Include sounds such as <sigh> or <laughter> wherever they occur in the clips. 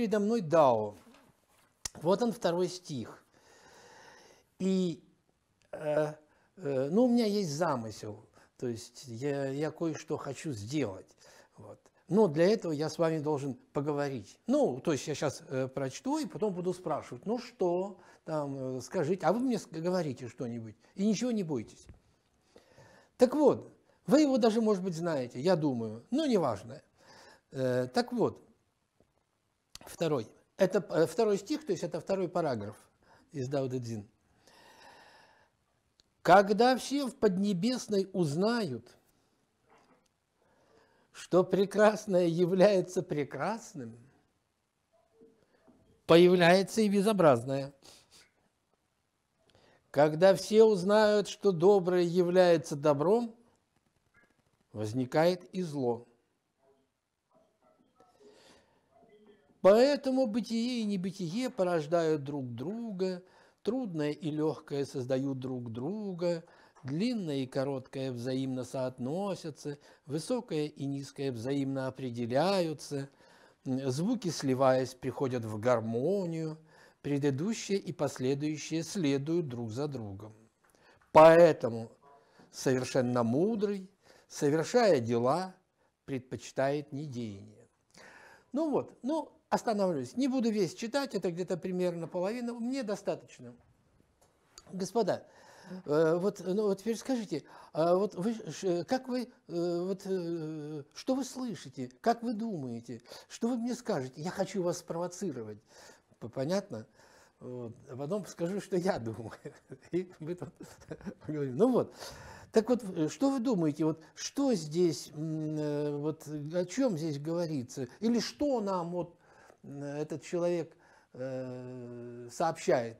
передо мной Дао. Вот он, второй стих. И, э, э, ну, у меня есть замысел, то есть я, я кое-что хочу сделать. Вот. Но для этого я с вами должен поговорить. Ну, то есть я сейчас э, прочту и потом буду спрашивать, ну что, там, э, скажите, а вы мне говорите что-нибудь, и ничего не бойтесь. Так вот, вы его даже, может быть, знаете, я думаю, Ну, неважно. Э, так вот, Второй. Это э, второй стих, то есть это второй параграф из Дзин. Когда все в Поднебесной узнают, что прекрасное является прекрасным, появляется и безобразное. Когда все узнают, что доброе является добром, возникает и зло. Поэтому бытие и небытие порождают друг друга, трудное и легкое создают друг друга, длинное и короткое взаимно соотносятся, высокое и низкое взаимно определяются, звуки, сливаясь, приходят в гармонию, предыдущее и последующее следуют друг за другом. Поэтому совершенно мудрый, совершая дела, предпочитает не недеяние. Ну вот, ну, останавливаюсь. Не буду весь читать, это где-то примерно половина, мне достаточно. Господа, э, вот, ну, вот теперь скажите, а вот вы, э, как вы, э, вот, что вы слышите, как вы думаете, что вы мне скажете? Я хочу вас спровоцировать. Понятно? Вот. А потом скажу, что я думаю. <laughs> И мы тут <laughs> говорим, ну вот. Так вот, что вы думаете, вот что здесь, вот о чем здесь говорится, или что нам вот этот человек э, сообщает.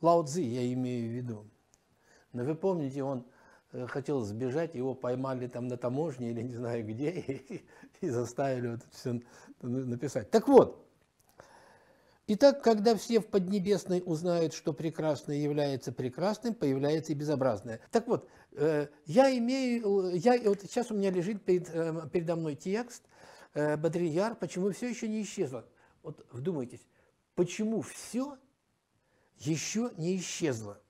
Лао Цзи, я имею в виду. Но вы помните, он э, хотел сбежать, его поймали там на таможне или не знаю где, и, <laughs> и заставили вот все написать. Так вот, Итак, когда все в Поднебесной узнают, что прекрасное является прекрасным, появляется и безобразное. Так вот, э, я имею, я, вот сейчас у меня лежит перед, передо мной текст – э, Бадрияр, почему все еще не исчезло? Вот вдумайтесь, почему все еще не исчезло?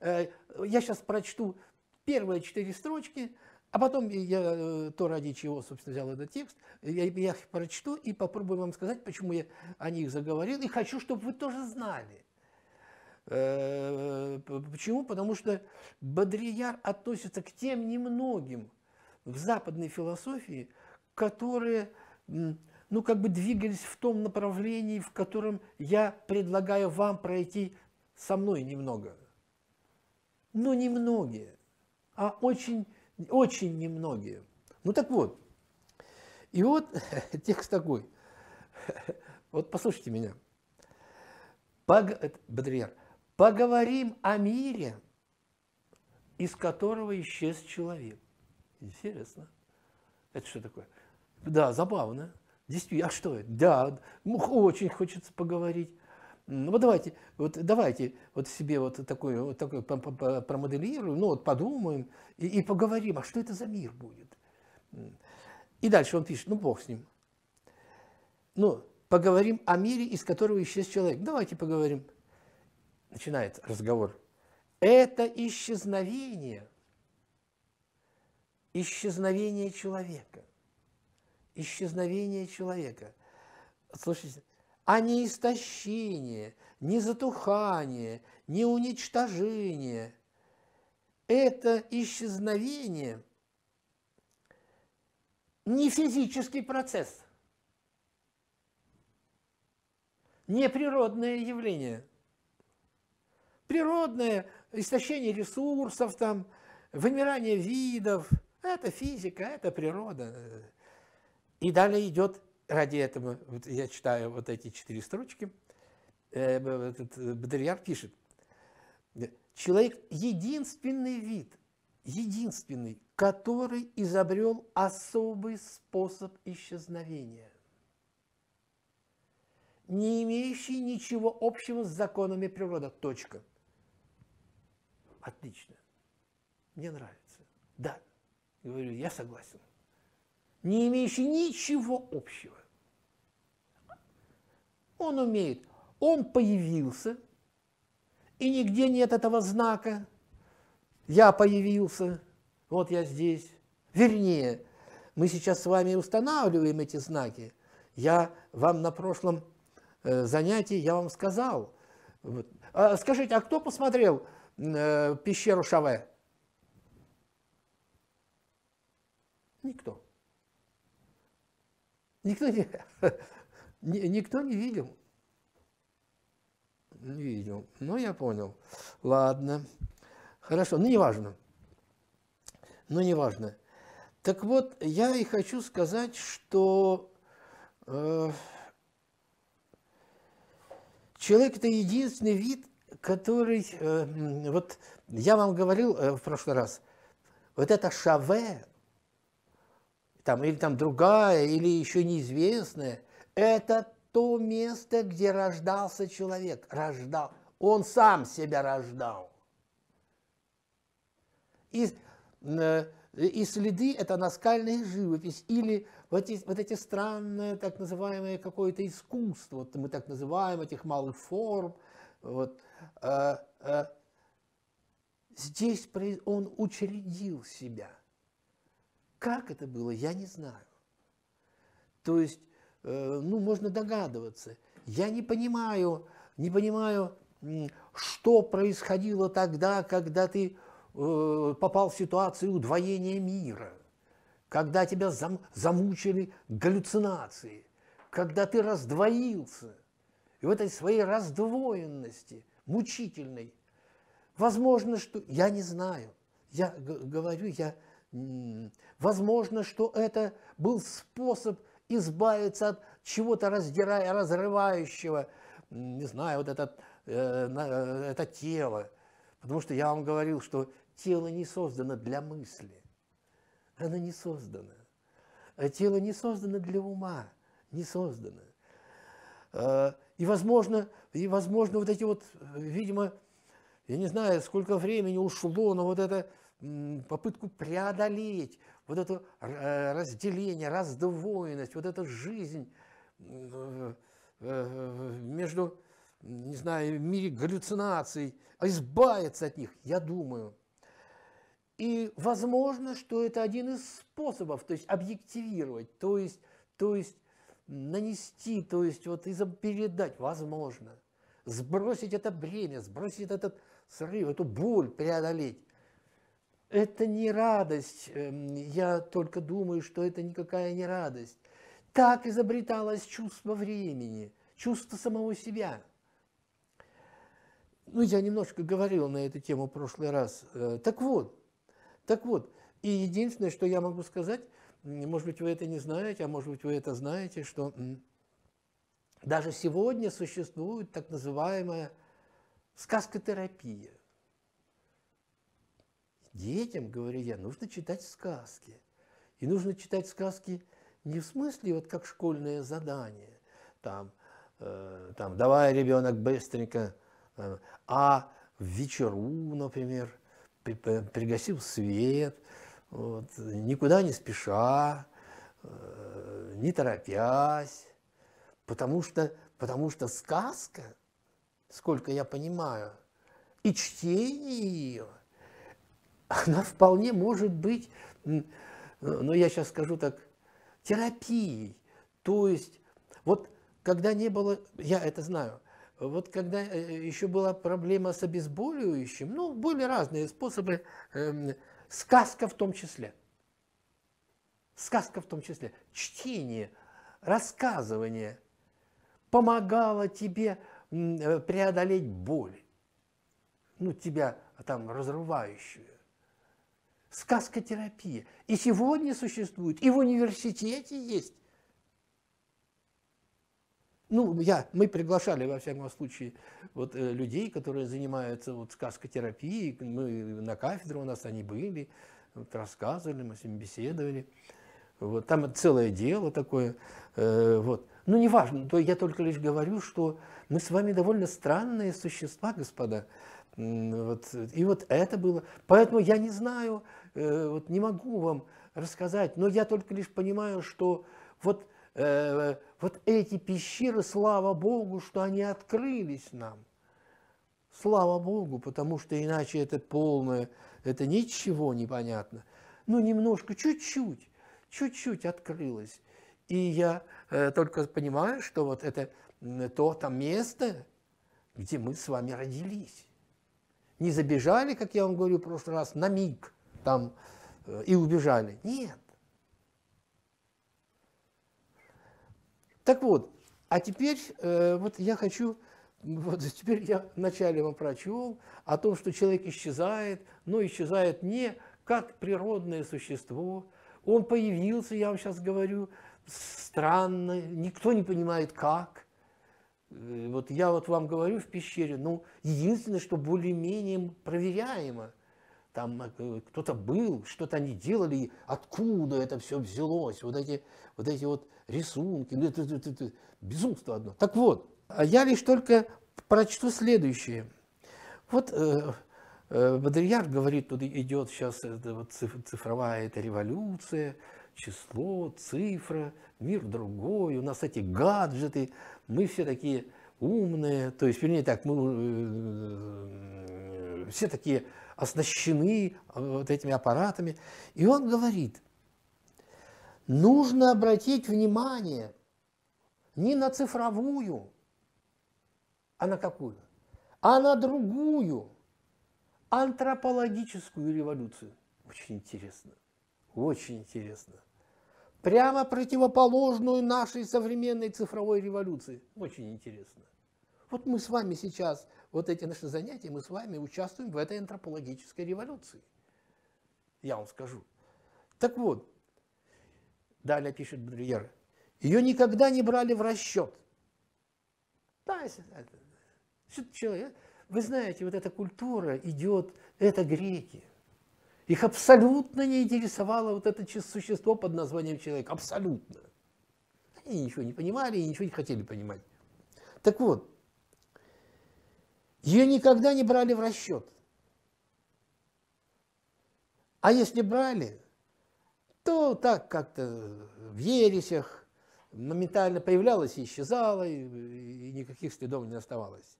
Э, я сейчас прочту первые четыре строчки, а потом я э, то, ради чего, собственно, взял этот текст, я, я их прочту и попробую вам сказать, почему я о них заговорил. И хочу, чтобы вы тоже знали. Э, почему? Потому что Бодрияр относится к тем немногим в западной философии, которые ну, как бы двигались в том направлении, в котором я предлагаю вам пройти со мной немного. Но ну, немногие, а очень, очень немногие. Ну так вот, и вот <laughs> текст такой. <laughs> Вот послушайте меня. Э, Бодрияр, поговорим о мире, из которого исчез человек. Интересно. Это что такое? Да, забавно. Действительно, а что? это? Да, очень хочется поговорить. Ну вот давайте, вот давайте вот себе вот такой, вот такой промоделируем, ну вот подумаем и, и поговорим, а что это за мир будет? И дальше он пишет, ну бог с ним. Ну, поговорим о мире, из которого исчез человек. Давайте поговорим. Начинается разговор. Это исчезновение. Исчезновение человека исчезновение человека. Слушайте, а не истощение, не затухание, не уничтожение. Это исчезновение не физический процесс, не природное явление. Природное истощение ресурсов, там, вымирание видов – это физика, это природа. И далее идет, ради этого, вот я читаю вот эти четыре строчки, э, этот э, Бодрияр пишет, э, человек единственный вид, единственный, который изобрел особый способ исчезновения, не имеющий ничего общего с законами природы. Точка. Отлично. Мне нравится. Да. Говорю, я согласен не имеющий ничего общего. Он умеет. Он появился, и нигде нет этого знака. Я появился, вот я здесь. Вернее, мы сейчас с вами устанавливаем эти знаки. Я вам на прошлом э, занятии, я вам сказал. А скажите, а кто посмотрел э, пещеру Шаве? Никто. Никто не, <laughs> никто не видел. Не видел. Ну, я понял. Ладно. Хорошо, ну, неважно. Ну, неважно. Так вот, я и хочу сказать, что э, человек – это единственный вид, который… Э, вот я вам говорил э, в прошлый раз, вот это шаве, там, или там другая, или еще неизвестная, это то место, где рождался человек, рождал. Он сам себя рождал. И, э, и следы – это наскальная живопись, или вот эти, вот эти странные, так называемые какое-то искусство, вот мы так называем этих малых форм. Вот, э, э. здесь он учредил себя – как это было, я не знаю. То есть, э, ну, можно догадываться. Я не понимаю, не понимаю, что происходило тогда, когда ты э, попал в ситуацию удвоения мира, когда тебя зам, замучили галлюцинации, когда ты раздвоился. И в этой своей раздвоенности, мучительной, возможно, что... Я не знаю. Я говорю, я Возможно, что это был способ избавиться от чего-то раздирая, разрывающего, не знаю, вот этот, э, э, это тело. Потому что я вам говорил, что тело не создано для мысли. Оно не создано. Э, тело не создано для ума, не создано. Э, и возможно, и возможно вот эти вот, видимо, я не знаю, сколько времени ушло, но вот это попытку преодолеть вот это э, разделение, раздвоенность, вот эту жизнь э, э, между, не знаю, в мире галлюцинаций, избавиться от них, я думаю. И возможно, что это один из способов, то есть объективировать, то есть, то есть нанести, то есть вот передать, возможно. Сбросить это бремя, сбросить этот срыв, эту боль преодолеть. Это не радость, эм, я только думаю, что это никакая не радость. Так изобреталось чувство времени, чувство самого себя. Ну, я немножко говорил на эту тему в прошлый раз. Э, так вот, так вот, и единственное, что я могу сказать, может быть, вы это не знаете, а может быть, вы это знаете, что даже сегодня существует так называемая сказкотерапия. Детям, говорю я, нужно читать сказки. И нужно читать сказки не в смысле вот как школьное задание, там, э, там давай ребенок быстренько, э, а в вечеру, например, при, при, э, пригасил свет, вот, никуда не спеша, э, не торопясь, потому что, потому что сказка, сколько я понимаю, и чтение ее – она вполне может быть, э, ну я сейчас скажу так, терапией. То есть, вот когда не было, я это знаю, вот когда э, э, еще была проблема с обезболивающим, ну, были разные способы, э, сказка в том числе. Сказка в том числе. Чтение, рассказывание помогало тебе преодолеть боль, ну, тебя там разрывающую сказкотерапия. И сегодня существует, и в университете есть. Ну, я, мы приглашали, во всяком случае, вот, э, людей, которые занимаются вот, сказкотерапией. Мы на кафедру у нас они были, вот, рассказывали, мы с ними беседовали. Вот, там целое дело такое. Э, вот. Ну, неважно, то я только лишь говорю, что мы с вами довольно странные существа, господа. Вот, и вот это было. Поэтому я не знаю, Э, вот не могу вам рассказать, но я только лишь понимаю, что вот, э, вот эти пещеры, слава Богу, что они открылись нам. Слава Богу, потому что иначе это полное, это ничего непонятно. Ну, немножко, чуть-чуть, чуть-чуть открылось. И я э, только понимаю, что вот это то там место, где мы с вами родились. Не забежали, как я вам говорю в прошлый раз, на миг – там э, и убежали. Нет. Так вот, а теперь э, вот я хочу, вот <laughs> теперь я вначале вам прочел о том, что человек исчезает, но исчезает не как природное существо. Он появился, я вам сейчас говорю, странно, никто не понимает как. Э, вот я вот вам говорю в пещере, ну, единственное, что более-менее проверяемо – там э, кто-то был, что-то они делали, откуда это все взялось, вот эти вот, эти вот рисунки, ну, безумство одно. Так вот, а я лишь только прочту следующее. Вот э, э, говорит, тут идет сейчас это, вот, цифровая эта революция, число, цифра, мир другой, у нас эти гаджеты, мы все такие умные, то есть, вернее так, мы э, э, все такие оснащены э, вот этими аппаратами. И он говорит, нужно обратить внимание не на цифровую, а на какую? А на другую антропологическую революцию. Очень интересно, очень интересно прямо противоположную нашей современной цифровой революции. Очень интересно. Вот мы с вами сейчас, вот эти наши занятия, мы с вами участвуем в этой антропологической революции. Я вам скажу. Так вот, далее пишет Брюер, ее никогда не брали в расчет. Да, человек, вы знаете, вот эта культура идет, это греки – их абсолютно не интересовало вот это существо под названием человек. Абсолютно. Они ничего не понимали и ничего не хотели понимать. Так вот, ее никогда не брали в расчет. А если брали, то так как-то в ересях моментально появлялась и исчезала, и, и никаких следов не оставалось.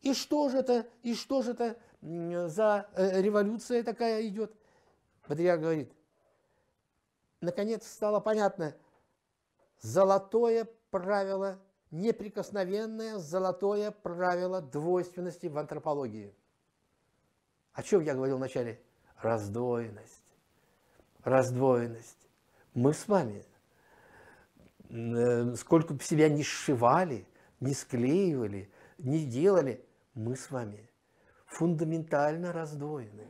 И что же это, и что же это за э, революция такая идет. Бодрияр говорит, наконец стало понятно, золотое правило, неприкосновенное золотое правило двойственности в антропологии. О чем я говорил вначале? Раздвоенность. Раздвоенность. Мы с вами, э, сколько бы себя не сшивали, не склеивали, не делали, мы с вами – фундаментально раздвоены.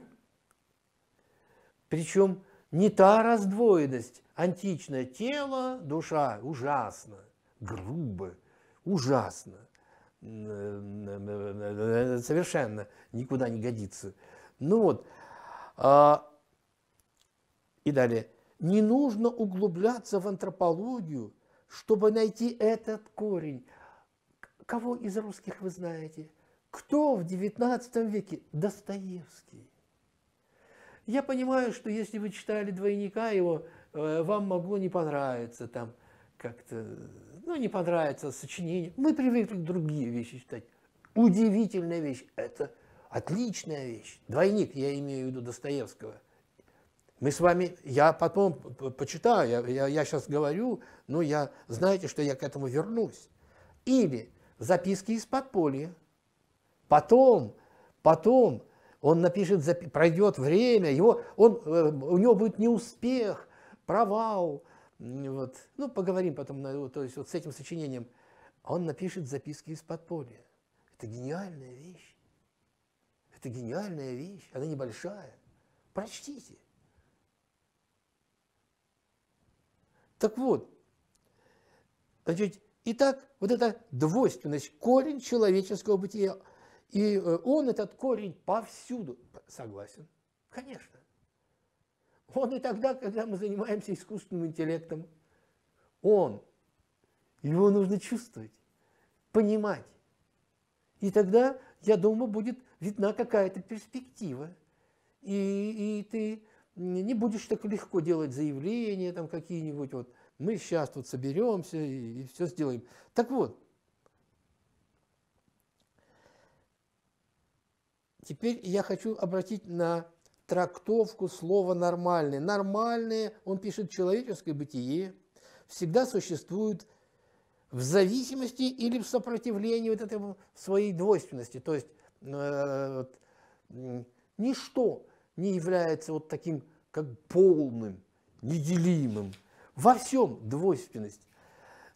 Причем не та раздвоенность античная, тело, душа, ужасно, грубо, ужасно, совершенно никуда не годится. Ну вот, а, и далее. Не нужно углубляться в антропологию, чтобы найти этот корень. Кого из русских вы знаете? Кто в XIX веке? Достоевский. Я понимаю, что если вы читали «Двойника», его э, вам могло не понравиться, там как-то, ну, не понравится сочинение. Мы привыкли другие вещи читать. Удивительная вещь, это отличная вещь. «Двойник», я имею в виду Достоевского. Мы с вами, я потом почитаю, я, я, я сейчас говорю, но я, знаете, что я к этому вернусь. Или «Записки из подполья», Потом, потом он напишет, пройдет время, его, он, э, у него будет неуспех, провал. Вот. Ну, поговорим потом, то есть вот с этим сочинением. Он напишет записки из подполья. Это гениальная вещь. Это гениальная вещь, она небольшая. Прочтите. Так вот, значит, итак, вот эта двойственность, корень человеческого бытия – и э, он этот корень повсюду. Согласен? Конечно. Он и тогда, когда мы занимаемся искусственным интеллектом, он. Его нужно чувствовать, понимать. И тогда, я думаю, будет видна какая-то перспектива. И, и ты не будешь так легко делать заявления там какие-нибудь, вот мы сейчас тут соберемся и, и все сделаем. Так вот, Теперь я хочу обратить на трактовку слова «нормальное». «Нормальное», он пишет, человеческое бытие всегда существует в зависимости или в сопротивлении вот этой своей двойственности. То есть э, вот, ничто не является вот таким, как полным, неделимым. Во всем двойственность.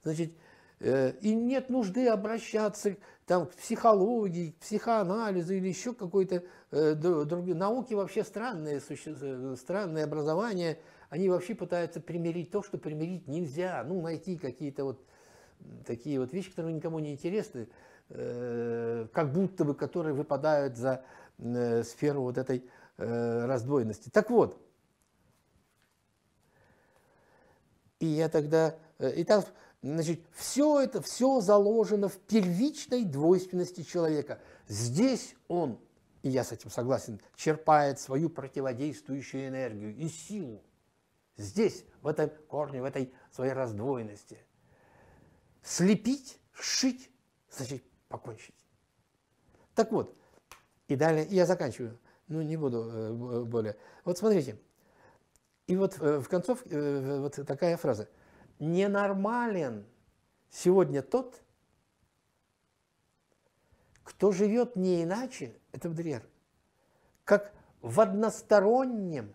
Значит, Э, и нет нужды обращаться там, к психологии, к психоанализу или еще какой-то э, другой. Науки вообще странные, суще... Э, странные образование. Они вообще пытаются примирить то, что примирить нельзя. Ну, найти какие-то вот такие вот вещи, которые никому не интересны, э, как будто бы, которые выпадают за э, сферу вот этой э, раздвоенности. Так вот, и я тогда... Э, и там Значит, все это, все заложено в первичной двойственности человека. Здесь он, и я с этим согласен, черпает свою противодействующую энергию и силу. Здесь, в этом корне, в этой своей раздвоенности. Слепить, шить, значит, покончить. Так вот, и далее, я заканчиваю, ну не буду э, более. Вот смотрите, и вот э, в концов э, вот такая фраза – ненормален сегодня тот, кто живет не иначе, это Бдрер, как в одностороннем,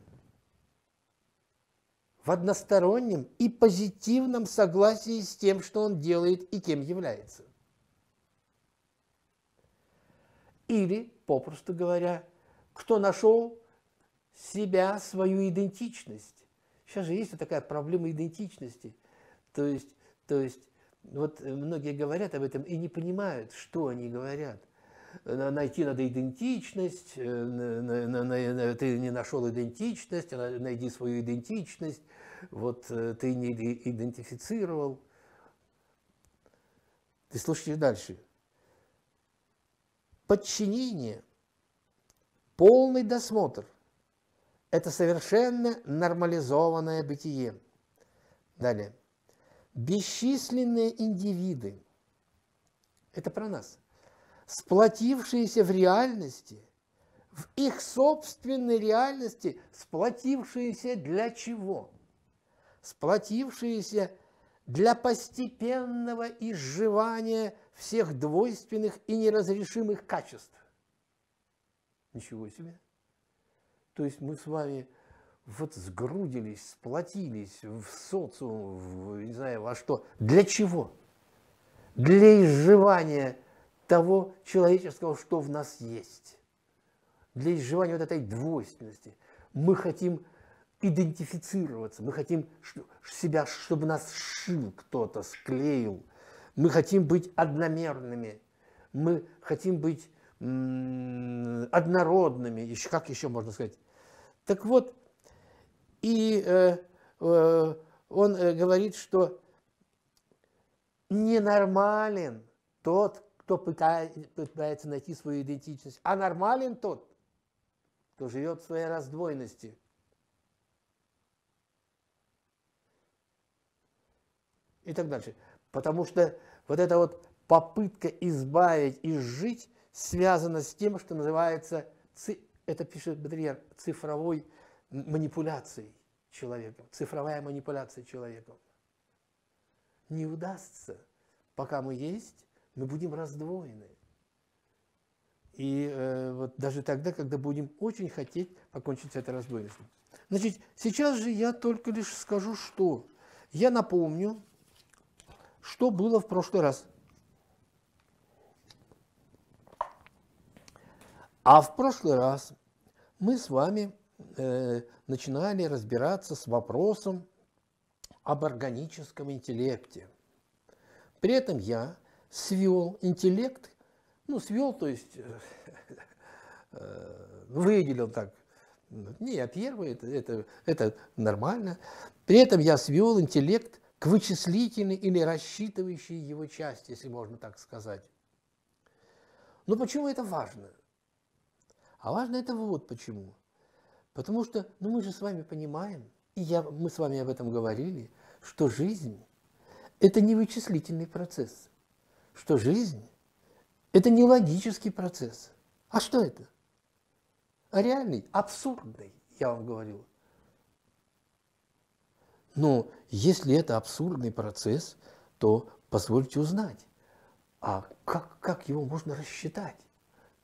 в одностороннем и позитивном согласии с тем, что он делает и кем является. Или, попросту говоря, кто нашел себя, свою идентичность. Сейчас же есть вот такая проблема идентичности – то есть, то есть вот э, многие говорят об этом и не понимают, что они говорят. Найти надо идентичность, э, ты не нашел идентичность, а, найди свою идентичность, вот э, ты не идентифицировал. Ты слушайте дальше. Подчинение, полный досмотр – это совершенно нормализованное бытие. Далее – бесчисленные индивиды, это про нас, сплотившиеся в реальности, в их собственной реальности, сплотившиеся для чего? Сплотившиеся для постепенного изживания всех двойственных и неразрешимых качеств. Ничего себе! То есть мы с вами вот сгрудились, сплотились в социум, в, не знаю во что. Для чего? Для изживания того человеческого, что в нас есть. Для изживания вот этой двойственности. Мы хотим идентифицироваться, мы хотим себя, чтобы нас шил кто-то, склеил. Мы хотим быть одномерными, мы хотим быть однородными, еще, как еще можно сказать. Так вот, и э, э, он э, говорит, что ненормален тот, кто пытается найти свою идентичность, а нормален тот, кто живет в своей раздвоенности. И так дальше. Потому что вот эта вот попытка избавить и жить связана с тем, что называется, это пишет Бодрияр, цифровой манипуляцией человеком, цифровая манипуляция человеком. Не удастся. Пока мы есть, мы будем раздвоены. И э, вот даже тогда, когда будем очень хотеть покончить с этой раздвоенностью. Значит, сейчас же я только лишь скажу, что я напомню, что было в прошлый раз. А в прошлый раз мы с вами Э, начинали разбираться с вопросом об органическом интеллекте. При этом я свел интеллект, ну, свел, то есть э, <laughs> э, ну, выделил так, не, я а первый, это, это, это нормально. При этом я свел интеллект к вычислительной или рассчитывающей его части, если можно так сказать. Но почему это важно? А важно это вот почему. Потому что ну, мы же с вами понимаем, и я, мы с вами об этом говорили, что жизнь – это не вычислительный процесс, что жизнь – это не логический процесс. А что это? А реальный, абсурдный, я вам говорил. Но если это абсурдный процесс, то позвольте узнать, а как, как его можно рассчитать?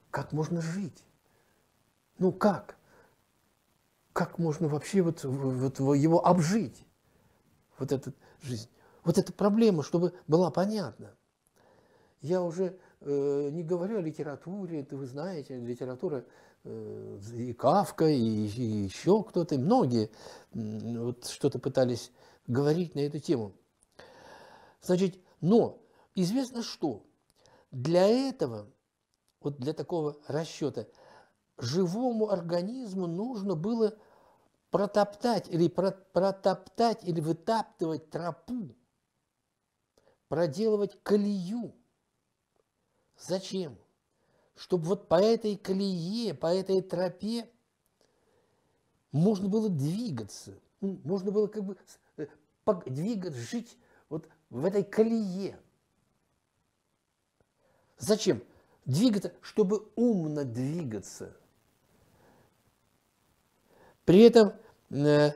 Как можно жить? Ну как? как можно вообще вот, вот его обжить, вот эту жизнь. Вот эта проблема, чтобы была понятна. Я уже э, не говорю о литературе, это вы знаете, литература э, и Кавка, и, и еще кто-то, многие э, вот что-то пытались говорить на эту тему. Значит, но известно что? Для этого, вот для такого расчета, живому организму нужно было протоптать или протоптать или вытаптывать тропу, проделывать колею. Зачем? Чтобы вот по этой колее, по этой тропе можно было двигаться, можно было как бы э, двигаться, жить вот в этой колее. Зачем? Двигаться, чтобы умно двигаться – при этом, э, э,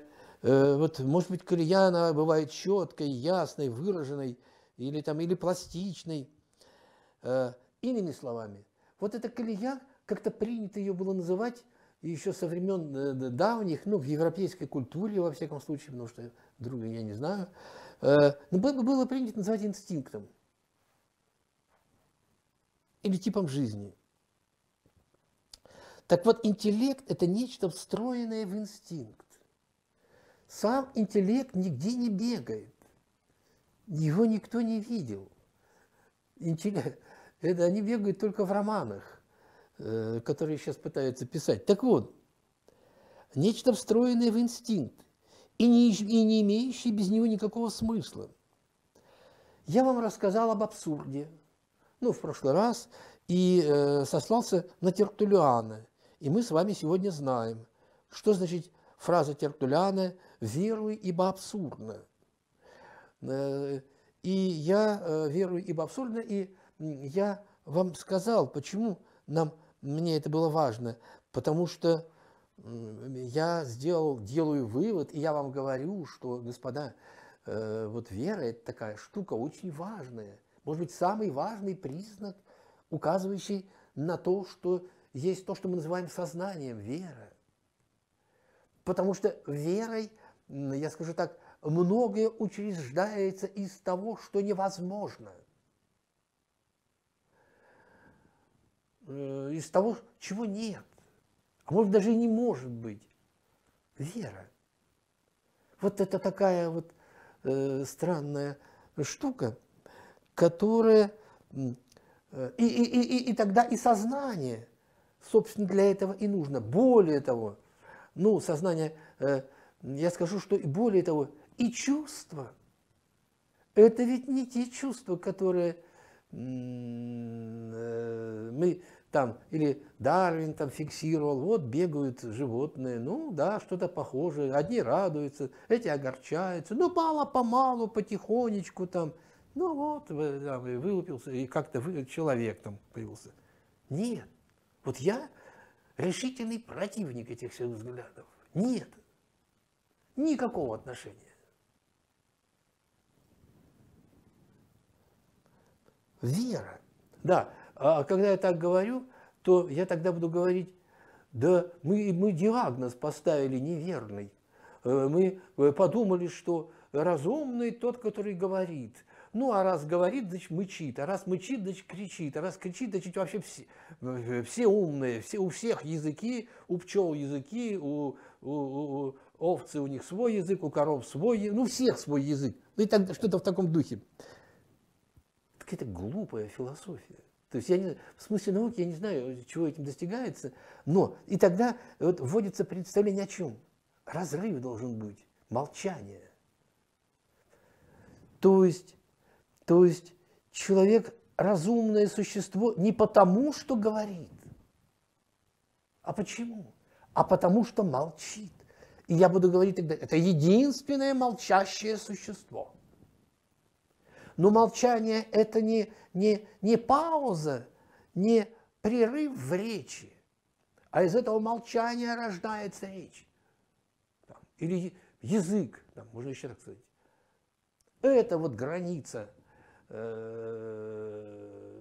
вот, может быть, колея, а, бывает четкой, ясной, выраженной, или, там, или пластичной. Э, иными словами, вот эта колея, как-то принято ее было называть еще со времен э, давних, ну, в европейской культуре, во всяком случае, потому что друга я не знаю, э, было принято называть инстинктом или типом жизни – так вот, интеллект – это нечто встроенное в инстинкт. Сам интеллект нигде не бегает. Его никто не видел. Интеллект, это они бегают только в романах, э, которые сейчас пытаются писать. Так вот, нечто встроенное в инстинкт и не, и не имеющее без него никакого смысла. Я вам рассказал об абсурде, ну, в прошлый раз, и э, сослался на Тертулиана и мы с вами сегодня знаем, что значит фраза Тертуляна «веруй, ибо абсурдно». Э, и я э, верую, ибо абсурдно, и я вам сказал, почему нам, мне это было важно, потому что я сделал, делаю вывод, и я вам говорю, что, господа, э, вот вера – это такая штука очень важная, может быть, самый важный признак, указывающий на то, что есть то, что мы называем сознанием, вера. Потому что верой, я скажу так, многое учреждается из того, что невозможно. Э, из того, чего нет. А может, даже и не может быть. Вера. Вот это такая вот э, странная штука, которая... Э, и, и, и, и тогда и сознание – собственно, для этого и нужно. Более того, ну, сознание, э, я скажу, что и более того, и чувства. Это ведь не те чувства, которые э, мы там, или Дарвин там фиксировал, вот бегают животные, ну да, что-то похожее, одни радуются, эти огорчаются, ну мало-помалу, потихонечку там, ну вот, э, там, и вылупился, и как-то человек там появился. Нет, вот я решительный противник этих всех взглядов. Нет. Никакого отношения. Вера. Да, а когда я так говорю, то я тогда буду говорить, да мы, мы диагноз поставили неверный. Э, мы э, подумали, что разумный тот, который говорит, ну, а раз говорит, значит, мычит, а раз мычит, значит, кричит, а раз кричит, значит, вообще все, э, все умные, все, у всех языки, у пчел языки, у, у, у овцы у них свой язык, у коров свой, ну, всех свой язык. Ну, и так, что-то в таком духе. Какая-то глупая философия. То есть я не, в смысле науки я не знаю, чего этим достигается, но и тогда вот вводится представление о чем? Разрыв должен быть, молчание. То есть то есть человек разумное существо не потому, что говорит, а почему? А потому, что молчит. И я буду говорить тогда, это единственное молчащее существо. Но молчание – это не, не, не пауза, не прерыв в речи, а из этого молчания рождается речь. Или язык, можно еще так сказать. Это вот граница Э,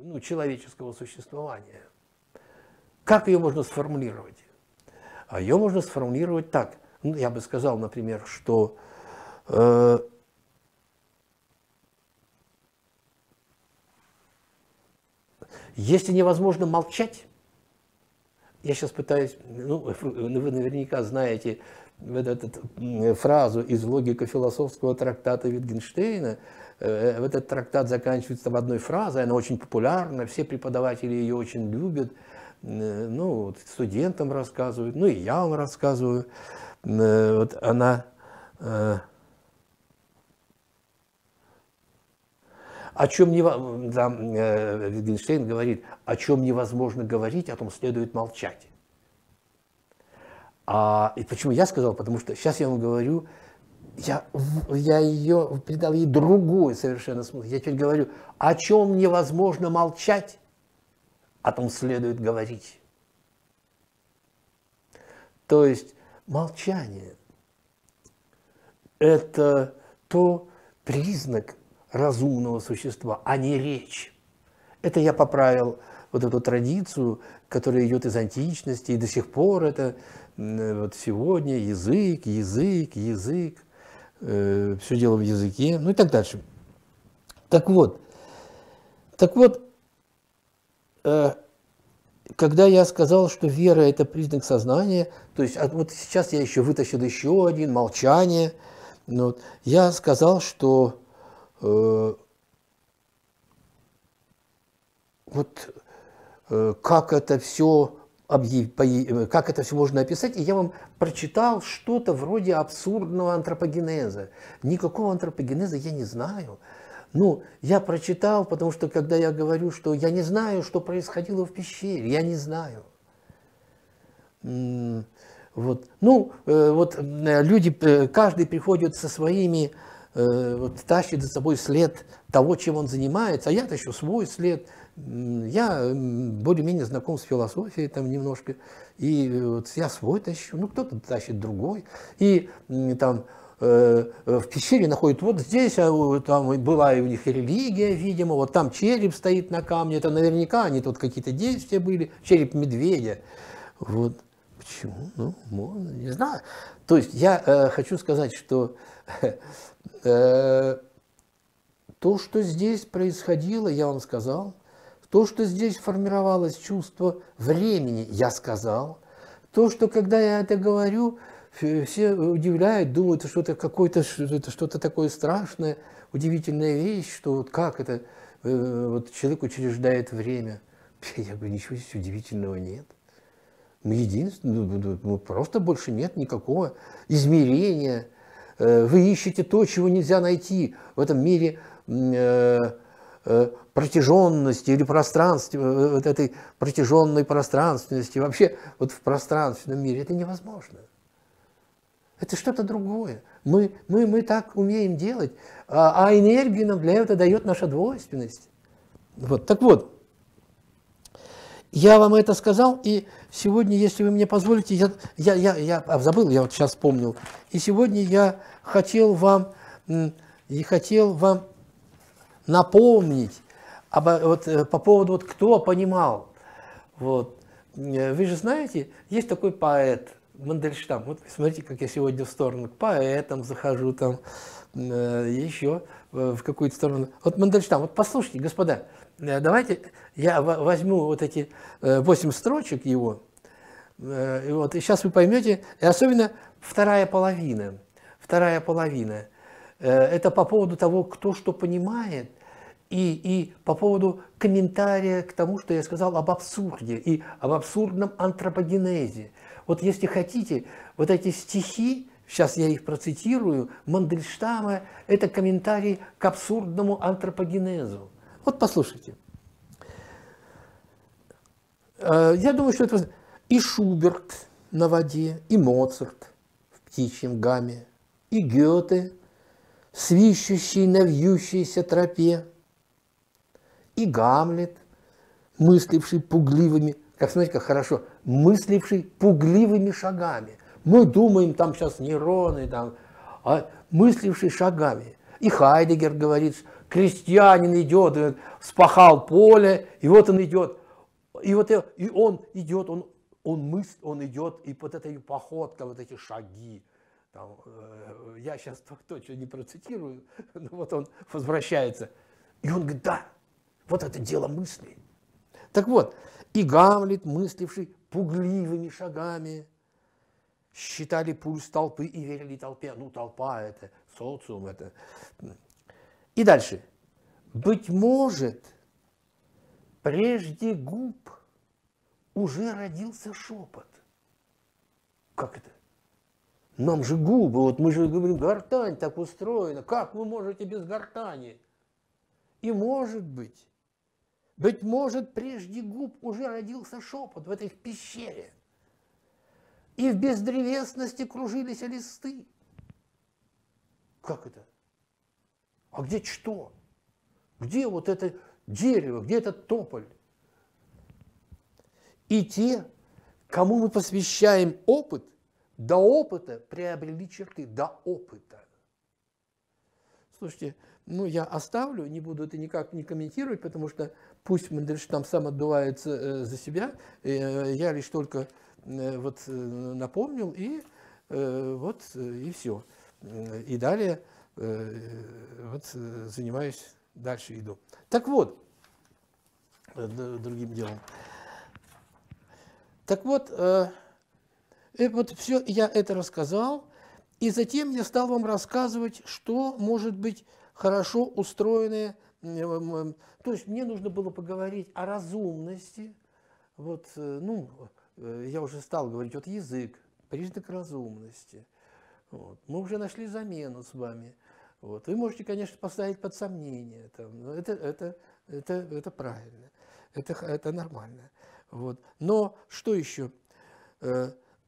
ну, человеческого существования. Как ее можно сформулировать? А ее можно сформулировать так. Ну, я бы сказал, например, что э, если невозможно молчать, я сейчас пытаюсь, ну, вы наверняка знаете эту фразу из логико-философского трактата Витгенштейна Wittgenstein, э, э, этот трактат заканчивается в одной фразе, она очень популярна, все преподаватели ее очень любят, э, ну, вот студентам рассказывают, ну, и я вам рассказываю. Вот она... О чем не, там, Витгенштейн говорит, о чем невозможно говорить, о том следует молчать. А, и почему я сказал? Потому что сейчас я вам говорю, я, я ее передал ей другую совершенно смысл. Я теперь говорю, о чем невозможно молчать, о а том следует говорить. То есть молчание – это то признак разумного существа, а не речь. Это я поправил вот эту традицию, которая идет из античности, и до сих пор это Э, вот сегодня язык, язык, язык, э, все дело в языке, ну и так дальше. Так вот, так вот, э, когда я сказал, что вера – это признак сознания, то есть а вот сейчас я еще вытащил еще один, молчание, но ну вот, я сказал, что э, вот э, как это все Э, как это все можно описать, и я вам прочитал что-то вроде абсурдного антропогенеза. Никакого антропогенеза я не знаю. Ну, я прочитал, потому что когда я говорю, что я не знаю, что происходило в пещере, я не знаю. Вот. Ну, э, вот э, люди, каждый приходит со своими, вот, тащит за собой след того, чем он занимается, а я тащу свой след – я более-менее знаком с философией там немножко, и э, вот я свой тащу, ну кто-то тащит другой, и там э, э, в пещере находят вот здесь, а, там была у них религия, видимо, вот там череп стоит на камне, это наверняка они тут какие-то действия были, череп медведя. Вот почему, ну, можно, не знаю. То есть я э, хочу сказать, что <laughs> э, то, что здесь происходило, я вам сказал, то, что здесь формировалось чувство времени, я сказал. То, что когда я это говорю, все удивляют, думают, что это какое-то что-то такое страшное, удивительная вещь, что вот как это э, вот человек учреждает время. <laughs> Я говорю, ничего здесь удивительного нет. Мы единственное, ну, ну, ну, просто больше нет никакого измерения. Э, вы ищете то, чего нельзя найти в этом мире э, Э, протяженности или пространстве, э, вот этой протяженной пространственности, вообще вот в пространственном мире, это невозможно. Это что-то другое. Мы, мы, мы так умеем делать, а, а энергию нам для этого дает наша двойственность. Вот, так вот, я вам это сказал, и сегодня, если вы мне позволите, я, я, я, я а, забыл, я вот сейчас вспомнил, и сегодня я хотел вам, и хотел вам напомнить об, вот, э, по поводу, вот, кто понимал. Вот. Э, вы же знаете, есть такой поэт Мандельштам. Вот смотрите, как я сегодня в сторону к поэтам захожу, там э, еще э, в какую-то сторону. Вот Мандельштам, вот послушайте, господа, давайте я возьму вот эти восемь строчек его, и вот, и сейчас вы поймете, и особенно вторая половина. Вторая половина. Э, это по поводу того, кто что понимает, и, и по поводу комментария к тому, что я сказал об абсурде и об абсурдном антропогенезе. Вот если хотите, вот эти стихи, сейчас я их процитирую, Мандельштама, это комментарий к абсурдному антропогенезу. Вот послушайте. Э, я думаю, что это и Шуберт на воде, и Моцарт в птичьем гамме, и Гёте свищущий на вьющейся тропе, и Гамлет, мысливший пугливыми, как смотрите, как хорошо, мысливший пугливыми шагами. Мы думаем, там сейчас нейроны, там, а мысливший шагами. И Хайдегер говорит, крестьянин идет, спахал поле, и вот он идет. И вот и он идет, он, он мыс он идет, и вот эта походка, вот эти шаги, там, э, я сейчас точно не процитирую, <laughs> но вот он возвращается. И он говорит, да, вот это дело мысли. Так вот, и Гамлет, мысливший пугливыми шагами, считали пульс толпы и верили толпе. Ну, толпа – это социум, это... И дальше. Быть может, прежде губ уже родился шепот. Как это? Нам же губы, вот мы же говорим, гортань так устроена, как вы можете без гортани? И может быть, быть может, прежде губ уже родился шепот в этой пещере. И в бездревесности кружились листы. Как это? А где что? Где вот это дерево, где этот тополь? И те, кому мы посвящаем опыт, до опыта приобрели черты, до опыта. Слушайте, ну я оставлю, не буду это никак не комментировать, потому что пусть Мандельштам сам отдувается э, за себя, э, я лишь только э, вот напомнил, и вот и все. И далее вот занимаюсь, дальше иду. Так вот, другим делом. Так вот, и вот все, я это рассказал, и затем я стал вам рассказывать, что может быть хорошо устроенное, э, то есть мне нужно было поговорить о разумности, вот, э, ну, э, я уже стал говорить, вот язык, признак разумности. Вот. Мы уже нашли замену с вами. Вот. Вы можете, конечно, поставить под сомнение, там, но это, это, это, это правильно, это, это нормально. Вот. Но что еще?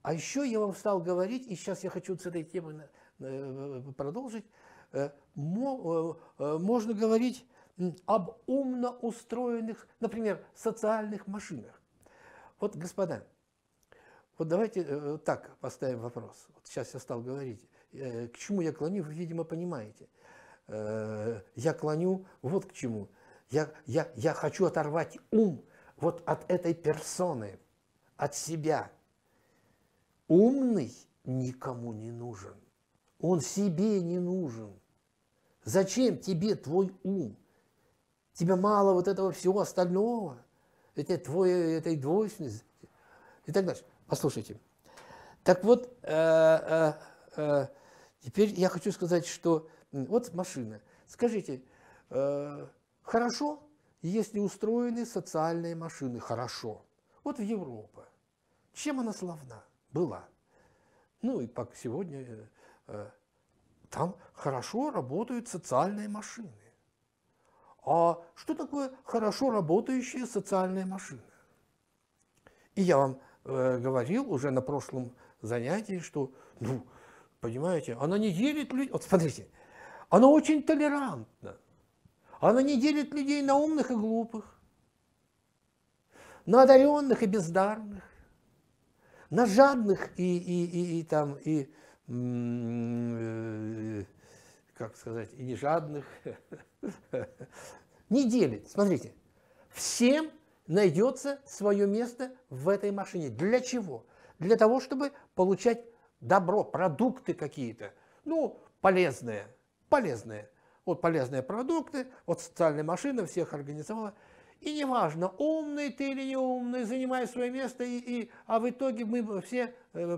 А еще я вам стал говорить, и сейчас я хочу с этой темы э, э, продолжить, э, можно говорить об умно устроенных, например, социальных машинах. Вот, господа, вот давайте так поставим вопрос. Вот сейчас я стал говорить, к чему я клоню, вы, видимо, понимаете. Я клоню вот к чему. Я, я, я хочу оторвать ум вот от этой персоны, от себя – Умный никому не нужен. Он себе не нужен. Зачем тебе твой ум? Тебе мало вот этого всего остального, это твоя, этой двойственности и так дальше. Послушайте. Так вот, э, э, э, теперь я хочу сказать, что вот машина. Скажите, э, хорошо, если устроены социальные машины, хорошо. Вот в Европе. Чем она славна? была. Ну и как сегодня э, там хорошо работают социальные машины. А что такое хорошо работающие социальные машины? И я вам э, говорил уже на прошлом занятии, что, ну, понимаете, она не делит людей, вот смотрите, она очень толерантна, она не делит людей на умных и глупых, на одаренных и бездарных, на жадных и, и, и, и там, и, э, как сказать, и не жадных, <laughs> не делит. Смотрите, всем найдется свое место в этой машине. Для чего? Для того, чтобы получать добро, продукты какие-то, ну, полезные, полезные. Вот полезные продукты, вот социальная машина всех организовала – и неважно, умный ты или не умный, занимай свое место, и, и, а в итоге мы все э,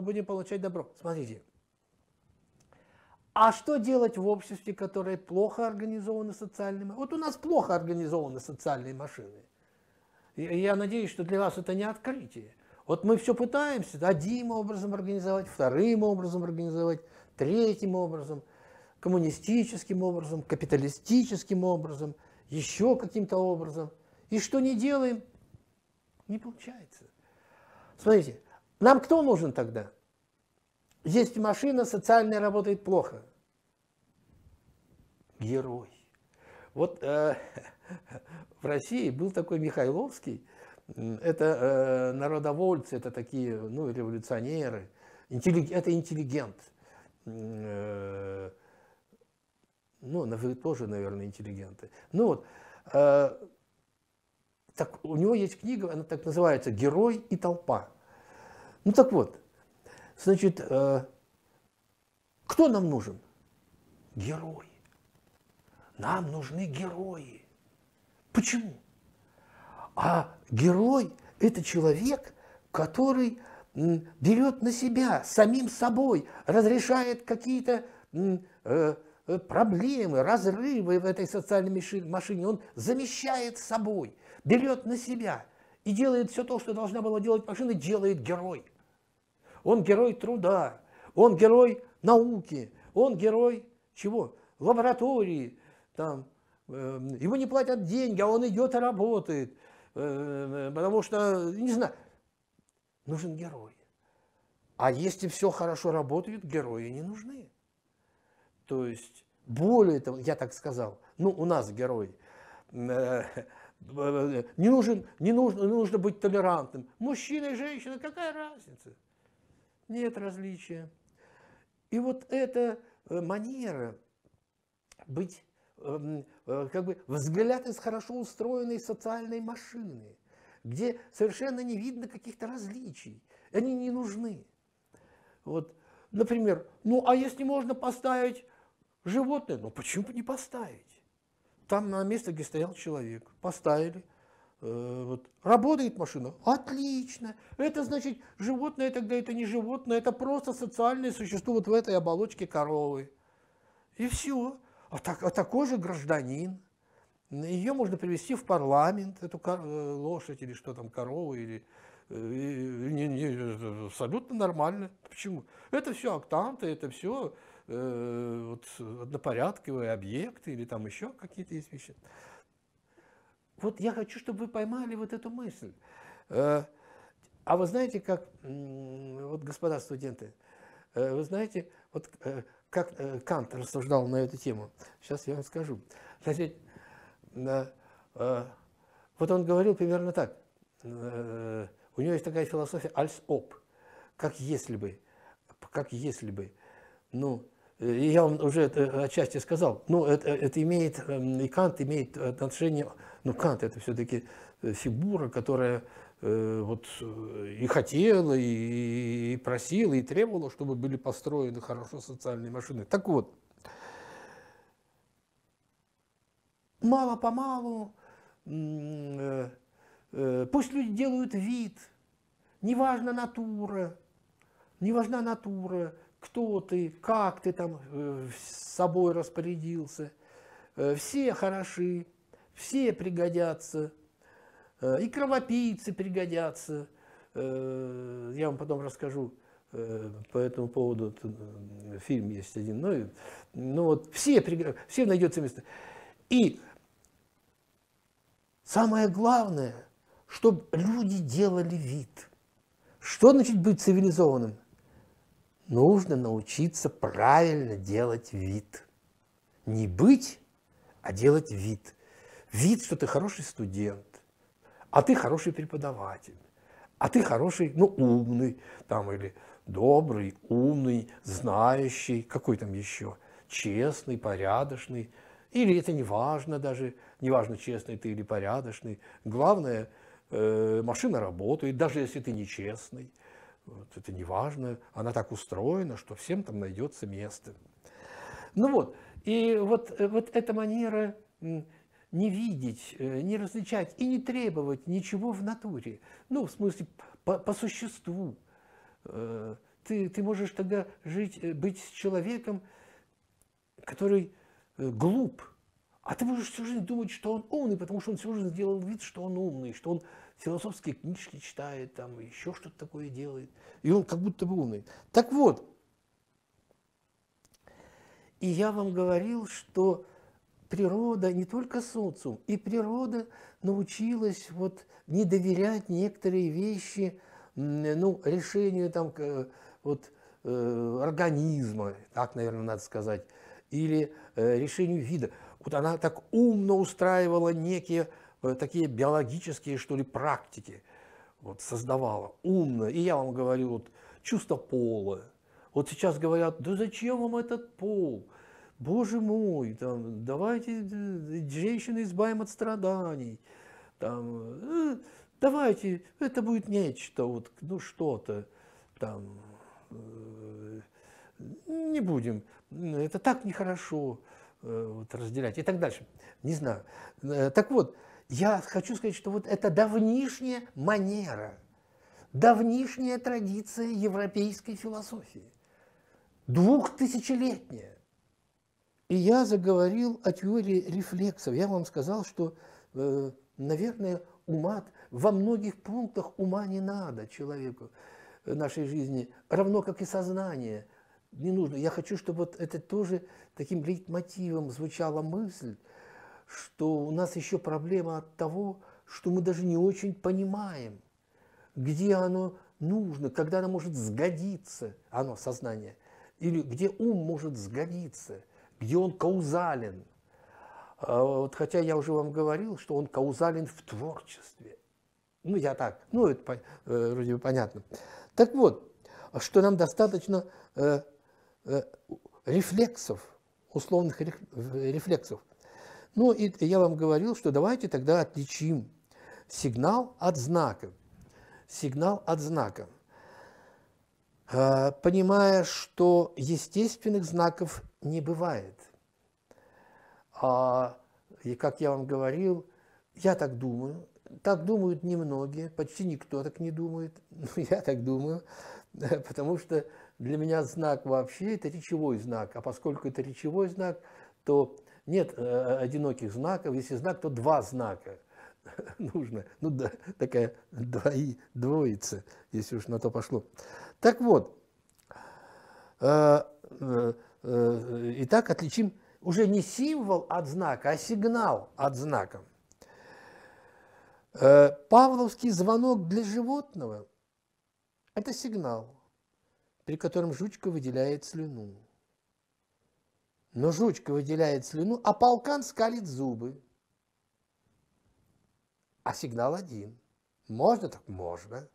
будем получать добро. Смотрите. А что делать в обществе, которое плохо организовано социальными? Вот у нас плохо организованы социальные машины. И я надеюсь, что для вас это не открытие. Вот мы все пытаемся одним образом организовать, вторым образом организовать, третьим образом, коммунистическим образом, капиталистическим образом, еще каким-то образом. И что не делаем, не получается. Смотрите, нам кто нужен тогда? Есть машина, социальная работает плохо. Герой. Вот э, <laughs> в России был такой Михайловский, это э, народовольцы, это такие ну, революционеры, интеллиг, это интеллигент. Э, ну, тоже, наверное, интеллигенты. Ну вот, э, так у него есть книга, она так называется «Герой и толпа». Ну так вот, значит, э, кто нам нужен? Герой. Нам нужны герои. Почему? А герой – это человек, который берет на себя самим собой, разрешает какие-то э, Э, проблемы, разрывы в этой социальной машине, он замещает собой, берет на себя и делает все то, что должна была делать машина, делает герой. Он герой труда, он герой науки, он герой чего? Лаборатории, там, э, ему не платят деньги, а он идет и работает, э, потому что, не знаю, нужен герой. А если все хорошо работает, герои не нужны. То есть, более того, я так сказал, ну, у нас герой, э, <laughs> не, нужен, не нужно, нужно быть толерантным. Мужчина и женщина, какая разница? Нет различия. И вот эта э, манера быть, эм, э, как бы взгляд из хорошо устроенной социальной машины, где совершенно не видно каких-то различий, они не нужны. Вот, например, ну а если можно поставить Животное, но ну, почему бы не поставить? Там на место, где стоял человек, поставили. Э, вот. Работает машина? Отлично! Это значит, животное тогда это не животное, это просто социальное существо вот в этой оболочке коровы. И все. А, так, а такой же гражданин. Ее можно привести в парламент, эту э, лошадь или что там, корову, или э, не, не, абсолютно нормально. Почему? Это все актанты, это все Э, вот, однопорядковые объекты или там еще какие-то есть вещи. Вот я хочу, чтобы вы поймали вот эту мысль. Э, а вы знаете, как, вот, господа студенты, э, вы знаете, вот как Кант рассуждал на эту тему? Сейчас я вам скажу. Значит, вот он говорил примерно так. у него есть такая философия «альс-оп», как если бы, как если бы. Ну, Э, я вам уже это отчасти сказал, но ну, это, это имеет, эм, и Кант имеет отношение, ну, Кант это все-таки э, фигура, которая э, вот и хотела, и, просила, и требовала, чтобы были построены хорошо социальные машины. Так вот, мало-помалу, пусть люди делают вид, неважно натура, не натура, кто ты, как ты там э, с собой распорядился. Э, все хороши, все пригодятся, э, и кровопийцы пригодятся. Я вам потом расскажу по этому поводу фильм есть один. Ну, ну вот все, все найдется место. И самое главное, чтобы люди делали вид. Что значит быть цивилизованным? нужно научиться правильно делать вид. Не быть, а делать вид. Вид, что ты хороший студент, а ты хороший преподаватель, а ты хороший, ну, умный, там, или добрый, умный, знающий, какой там еще, честный, порядочный. Или это не важно даже, не важно, честный ты или порядочный. Главное, э, машина работает, даже если ты нечестный. Вот, это не важно, она так устроена, что всем там найдется место. Ну вот, и вот, э, вот эта манера не видеть, э, не различать и не требовать ничего в натуре, ну, в смысле, по, по существу. Э, ты, ты можешь тогда жить, быть с человеком, который глуп, а ты можешь всю жизнь думать, что он умный, потому что он всю жизнь сделал вид, что он умный, что он философские книжки читает, там еще что-то такое делает. И он как будто бы умный. Так вот, и я вам говорил, что природа, не только социум, и природа научилась вот не доверять некоторые вещи, ну, решению там вот э, организма, так, наверное, надо сказать, или э, решению вида. Вот она так умно устраивала некие Э, такие биологические, что ли, практики вот, создавала, умно. И я вам говорю, вот, чувство пола. Вот сейчас говорят, да зачем вам этот пол? Боже мой, там, давайте э, женщины избавим от страданий. Там, э, давайте, это будет нечто, вот, ну что-то там. Э, не будем, это так нехорошо э, вот, разделять и так дальше. Не знаю. Э, так вот, я хочу сказать, что вот это давнишняя манера, давнишняя традиция европейской философии, двухтысячелетняя. И я заговорил о теории рефлексов. Я вам сказал, что, э, наверное, ума во многих пунктах ума не надо человеку нашей жизни, равно как и сознание не нужно. Я хочу, чтобы вот это тоже таким лейтмотивом звучала мысль, что у нас еще проблема от того, что мы даже не очень понимаем, где оно нужно, когда оно может сгодиться, оно, сознание, или где ум может сгодиться, где он каузален. А, вот, хотя я уже вам говорил, что он каузален в творчестве. Ну, я так, ну, это э, вроде бы понятно. Так вот, что нам достаточно э, э, рефлексов, условных рефлексов. Ну и я вам говорил, что давайте тогда отличим сигнал от знака. Сигнал от знака. А, понимая, что естественных знаков не бывает. А, и как я вам говорил, я так думаю, так думают немногие, почти никто так не думает, <laughs> но ну, я так думаю, <laughs> потому что для меня знак вообще – это речевой знак, а поскольку это речевой знак, то нет э, э, одиноких знаков, если знак, то два знака <laughs> нужно. Ну да, такая двои, двоица, если уж на то пошло. Так вот, э, э, э итак, отличим уже не символ от знака, а сигнал от знака. Павловский звонок для животного – это сигнал, при котором жучка выделяет слюну. Но жучка выделяет слюну, а полкан скалит зубы. А сигнал один. Можно так? Можно.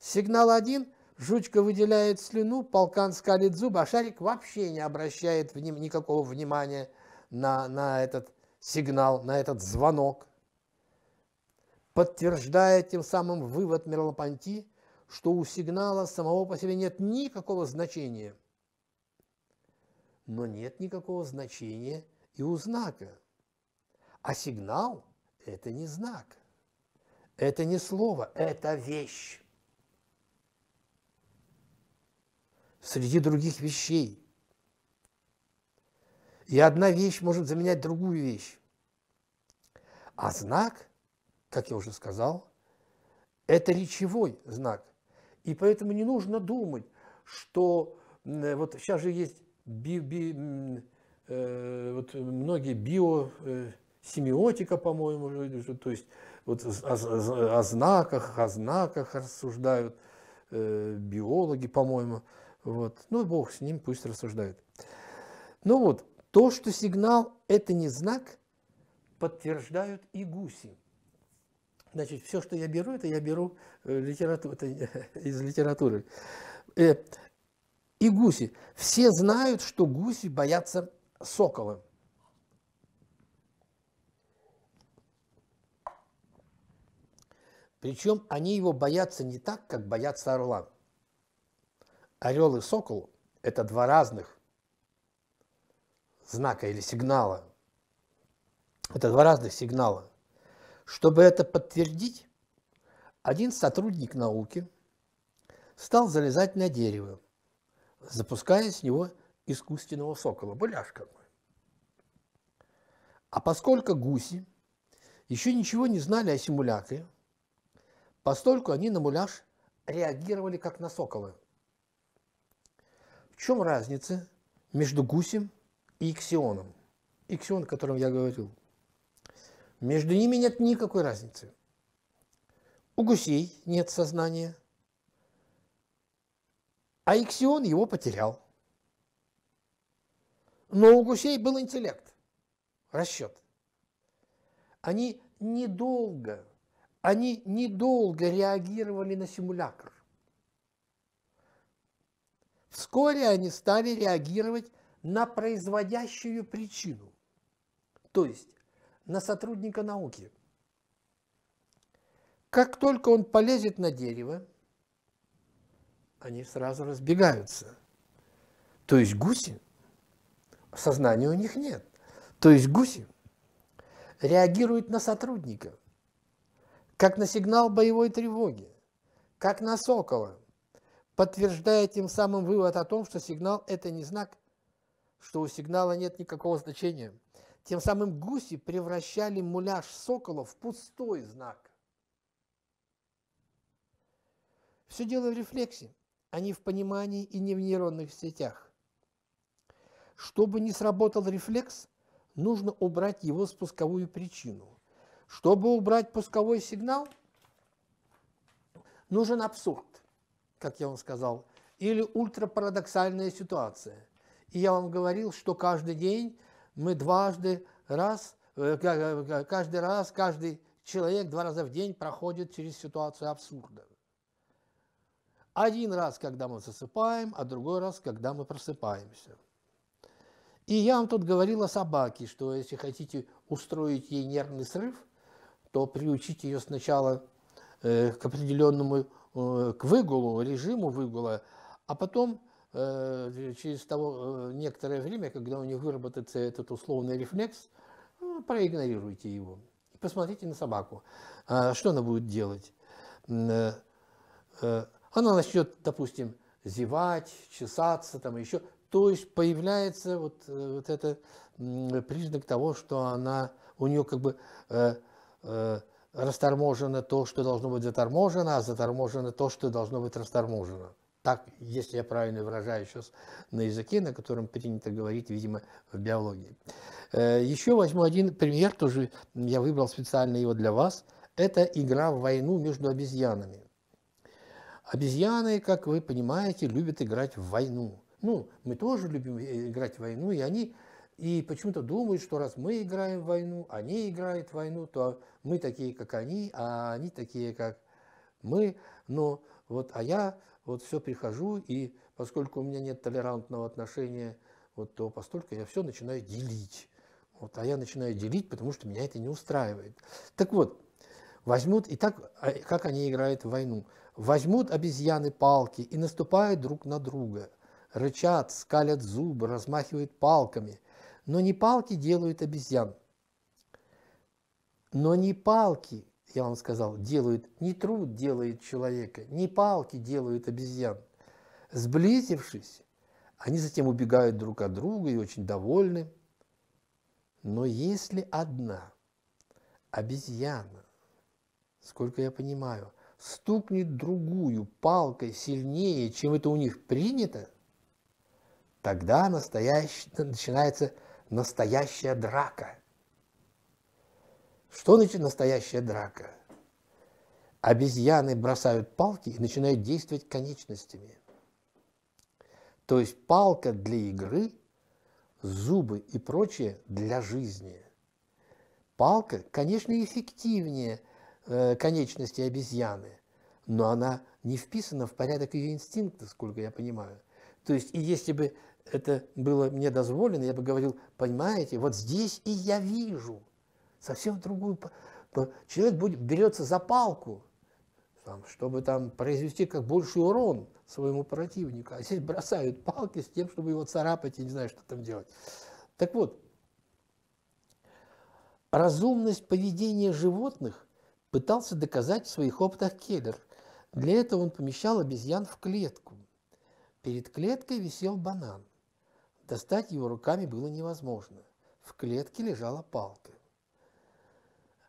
Сигнал один. Жучка выделяет слюну, полкан скалит зубы, а шарик вообще не обращает в ним никакого внимания на, на этот сигнал, на этот звонок. Подтверждая тем самым вывод Мерлопанти, что у сигнала самого по себе нет никакого значения – но нет никакого значения и у знака. А сигнал – это не знак, это не слово, это вещь. Среди других вещей. И одна вещь может заменять другую вещь. А знак, как я уже сказал, это речевой знак. И поэтому не нужно думать, что вот сейчас же есть би, би, э, вот многие био, э, семиотика, по-моему, то есть вот о, о, о знаках, о знаках рассуждают э, биологи, по-моему. Вот. Ну, бог с ним, пусть рассуждают. Ну вот, то, что сигнал – это не знак, подтверждают и гуси. Значит, все, что я беру, это я беру э, литературу, это <laughs> из литературы. Э, и гуси. Все знают, что гуси боятся сокола. Причем они его боятся не так, как боятся орла. Орел и сокол – это два разных знака или сигнала. Это два разных сигнала. Чтобы это подтвердить, один сотрудник науки стал залезать на дерево – запуская с него искусственного сокола, какой. А поскольку гуси еще ничего не знали о симуляке, постольку они на муляж реагировали как на соколы. В чем разница между гусем и иксионом? Иксион, о котором я говорил. Между ними нет никакой разницы. У гусей нет сознания – а Иксион его потерял. Но у гусей был интеллект, расчет. Они недолго, они недолго реагировали на симулятор. Вскоре они стали реагировать на производящую причину, то есть на сотрудника науки. Как только он полезет на дерево, они сразу разбегаются. То есть гуси, сознания у них нет. То есть гуси реагируют на сотрудника, как на сигнал боевой тревоги, как на сокола, подтверждая тем самым вывод о том, что сигнал – это не знак, что у сигнала нет никакого значения. Тем самым гуси превращали муляж сокола в пустой знак. Все дело в рефлексе а не в понимании и не в нейронных сетях. Чтобы не сработал рефлекс, нужно убрать его спусковую причину. Чтобы убрать пусковой сигнал, нужен абсурд, как я вам сказал, или ультрапарадоксальная ситуация. И я вам говорил, что каждый день мы дважды раз, э, каждый раз, каждый человек два раза в день проходит через ситуацию абсурда. Один раз, когда мы засыпаем, а другой раз, когда мы просыпаемся. И я вам тут говорил о собаке, что если хотите устроить ей нервный срыв, то приучите ее сначала э, к определенному, э, к выгулу, режиму выгула, а потом э, через того, некоторое время, когда у них выработается этот условный рефлекс, проигнорируйте его. Посмотрите на собаку, а что она будет делать она начнет, допустим, зевать, чесаться, там еще. То есть появляется вот, э, вот это признак того, что она, у нее как бы э, э, расторможено то, что должно быть заторможено, а заторможено то, что должно быть расторможено. Так, если я правильно выражаю сейчас на языке, на котором принято говорить, видимо, в биологии. Э, еще возьму один пример, тоже я выбрал специально его для вас. Это игра в войну между обезьянами. Обезьяны, как вы понимаете, любят играть в войну. Ну, мы тоже любим э, играть в войну, и они и почему-то думают, что раз мы играем в войну, они играют в войну, то мы такие, как они, а они такие, как мы. Но вот, а я вот все прихожу, и поскольку у меня нет толерантного отношения, вот, то постольку я все начинаю делить. Вот, а я начинаю делить, потому что меня это не устраивает. Так вот, возьмут и так, а, как они играют в войну. Возьмут обезьяны палки и наступают друг на друга. Рычат, скалят зубы, размахивают палками. Но не палки делают обезьян. Но не палки, я вам сказал, делают, не труд делает человека, не палки делают обезьян. Сблизившись, они затем убегают друг от друга и очень довольны. Но если одна обезьяна, сколько я понимаю, стукнет другую палкой сильнее, чем это у них принято, тогда настоящ... начинается настоящая драка. Что значит настоящая драка? Обезьяны бросают палки и начинают действовать конечностями. То есть палка для игры, зубы и прочее для жизни. Палка, конечно, эффективнее – Э, конечности обезьяны, но она не вписана в порядок ее инстинкта, сколько я понимаю. То есть, и если бы это было мне дозволено, я бы говорил, понимаете, вот здесь и я вижу совсем другую... Человек будет, берется за палку, там, чтобы там произвести как больший урон своему противнику. А здесь бросают палки с тем, чтобы его царапать, и не знаю, что там делать. Так вот, разумность поведения животных пытался доказать в своих опытах Келлер. Для этого он помещал обезьян в клетку. Перед клеткой висел банан. Достать его руками было невозможно. В клетке лежала палка.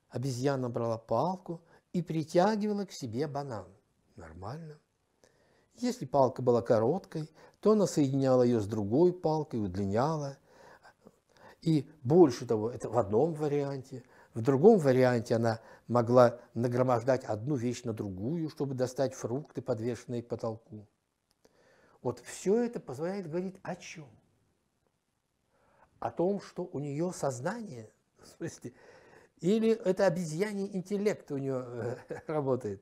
Обезьяна брала палку и притягивала к себе банан. Нормально. Если палка была короткой, то она соединяла ее с другой палкой, удлиняла. И больше того, это в одном варианте – в другом варианте она могла нагромождать одну вещь на другую, чтобы достать фрукты, подвешенные к потолку. Вот все это позволяет говорить о чем? О том, что у нее сознание, <laughs> в смысле, или это обезьяний интеллект у нее э, <laughs> работает.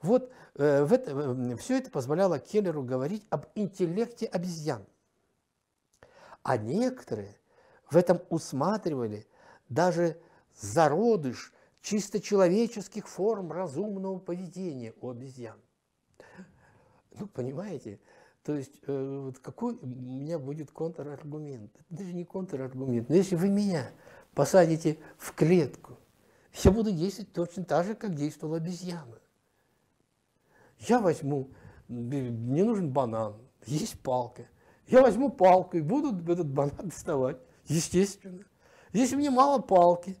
Вот э, в это, э, все это позволяло Келлеру говорить об интеллекте обезьян. А некоторые в этом усматривали даже зародыш чисто человеческих форм разумного поведения у обезьян. Ну, понимаете? То есть, э, вот какой у меня будет контраргумент? Это даже не контраргумент, но если вы меня посадите в клетку, я буду действовать точно так же, как действовала обезьяна. Я возьму, мне нужен банан, есть палка. Я возьму палку и буду этот банан доставать, естественно. Здесь мне мало палки,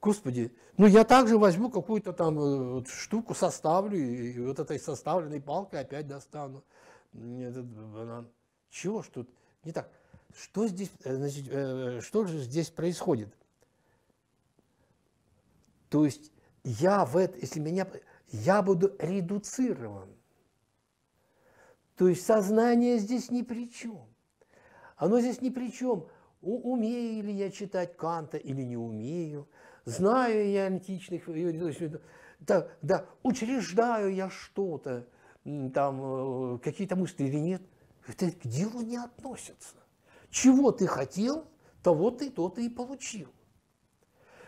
господи, ну я также возьму какую-то там э, вот, штуку, составлю, и, вот этой составленной палкой опять достану Чего ж тут не так? Что здесь, э, значит, э, что же здесь происходит? То есть я в это, если меня, я буду редуцирован. То есть сознание здесь ни при чем. Оно здесь ни при чем умею ли я читать Канта или не умею, знаю я античных, да, э, э, да, учреждаю я что-то, там э, какие-то мысли или нет, это к делу не относится. Чего ты хотел, того ты то ты и получил.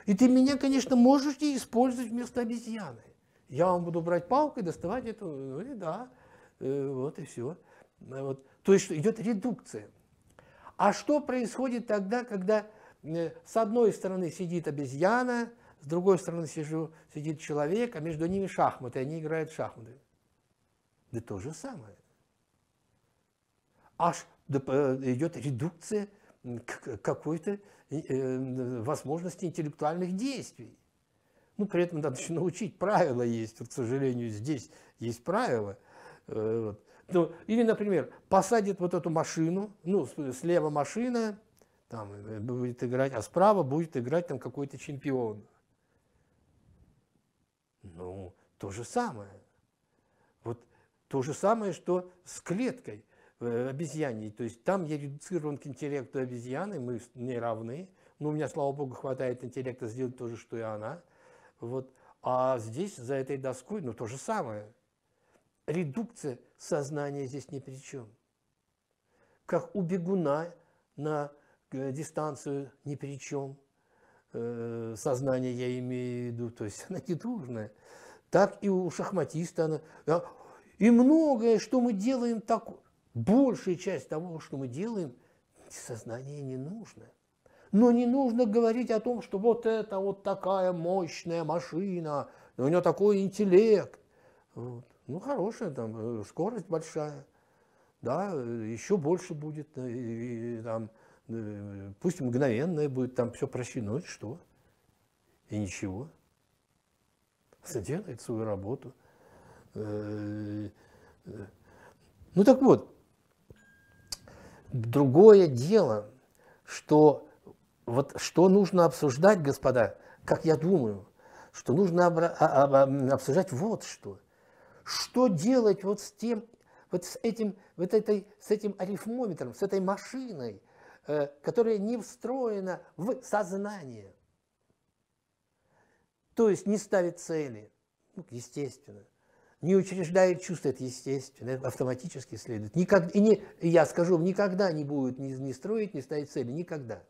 И ты меня, конечно, можешь не использовать вместо обезьяны. Я вам буду брать палкой, доставать эту, ну и да, вот и все. Вот. То есть идет редукция. А что происходит тогда, когда э, с одной стороны сидит обезьяна, с другой стороны сижу, сидит человек, а между ними шахматы, они играют в шахматы? Да то же самое. Аж э, идет редукция какой-то э, возможности интеллектуальных действий. Ну, при этом надо еще научить, правила есть. Вот, к сожалению, здесь есть правила. Вот. Ну, или, например, посадит вот эту машину, ну, слева машина, там э, будет играть, а справа будет играть там какой-то чемпион. Ну, то же самое. Вот то же самое, что с клеткой э, обезьяней. То есть там я редуцирован к интеллекту обезьяны, мы не равны. Но ну, у меня, слава богу, хватает интеллекта сделать то же, что и она. Вот. А здесь, за этой доской, ну, то же самое редукция сознания здесь ни при чем. Как у бегуна на э, дистанцию ни при чем. Э, сознание я имею в виду, то есть <laughs> она недужная. Так и у шахматиста она. И многое, что мы делаем, так, большая часть того, что мы делаем, сознание не нужно. Но не нужно говорить о том, что вот это вот такая мощная машина, у нее такой интеллект. Вот. Ну, хорошая, там, э, скорость большая, да, э, еще больше будет, э, и, и, там, пусть мгновенная будет, там все прощено, и что? И ничего. Делает свою работу. Ну так вот, другое дело, что вот что нужно обсуждать, господа, как я думаю, что нужно а, а, обсуждать вот что – что делать вот с тем, вот с этим, вот этой, с этим арифмометром, с этой машиной, э, которая не встроена в сознание? То есть не ставит цели, ну, естественно, не учреждает чувства, это естественно, это автоматически следует. Никак, и не, я скажу, никогда не будет ни, ни строить, ни ставить цели, никогда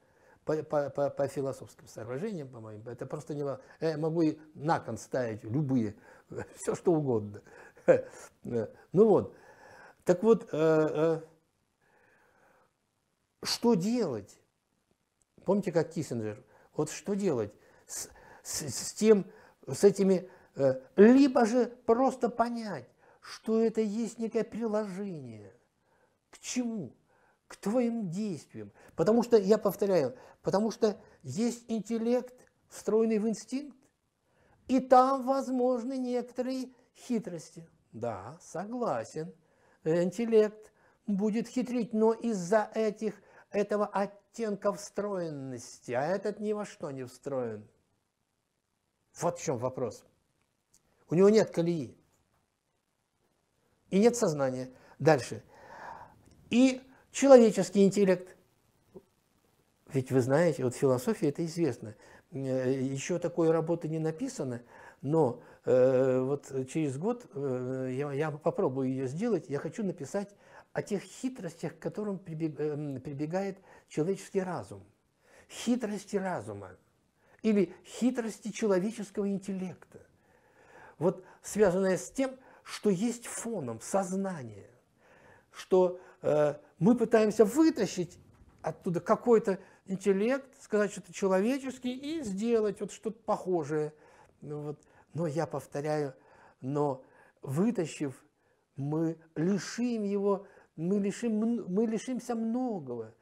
по, по, по, по философским соображениям, по моему это просто не Я э, могу и на кон ставить любые, <laughs> все что угодно. <laughs> Ну вот, так вот, э, э, что делать? Помните, как Киссинджер? Вот что делать с, с, с тем, с этими, либо же просто понять, что это есть некое приложение. К чему? к твоим действиям. Потому что, я повторяю, потому что есть интеллект, встроенный в инстинкт, и там возможны некоторые хитрости. Да, согласен, интеллект будет хитрить, но из-за этих, этого оттенка встроенности, а этот ни во что не встроен. Вот в чем вопрос. У него нет колеи. И нет сознания. Дальше. И Человеческий интеллект. Ведь вы знаете, вот философия это известно. Э, Еще такой работы не написано, но э, вот через год э, я, я попробую ее сделать. Я хочу написать о тех хитростях, к которым э, прибегает человеческий разум. Хитрости разума или хитрости человеческого интеллекта. Вот связанное с тем, что есть фоном сознание, что Э, мы пытаемся вытащить оттуда какой-то интеллект, сказать что-то человеческий и сделать вот что-то похожее. Ну вот. Но я повторяю, но вытащив, мы лишим его, мы, лишим, мы лишимся многого.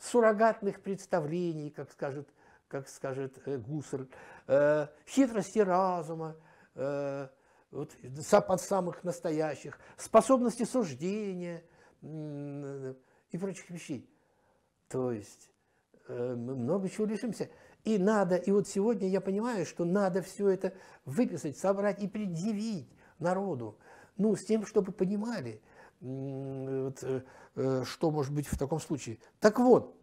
Суррогатных представлений, как скажет, как скажет э, Гусарль, э, хитрости разума, э, вот, под самых настоящих, способности суждения, и прочих вещей. То есть э, мы много чего лишимся. И надо, и вот сегодня я понимаю, что надо все это выписать, собрать и предъявить народу, ну, с тем, чтобы понимали, вот, э, э, что может быть в таком случае. Так вот,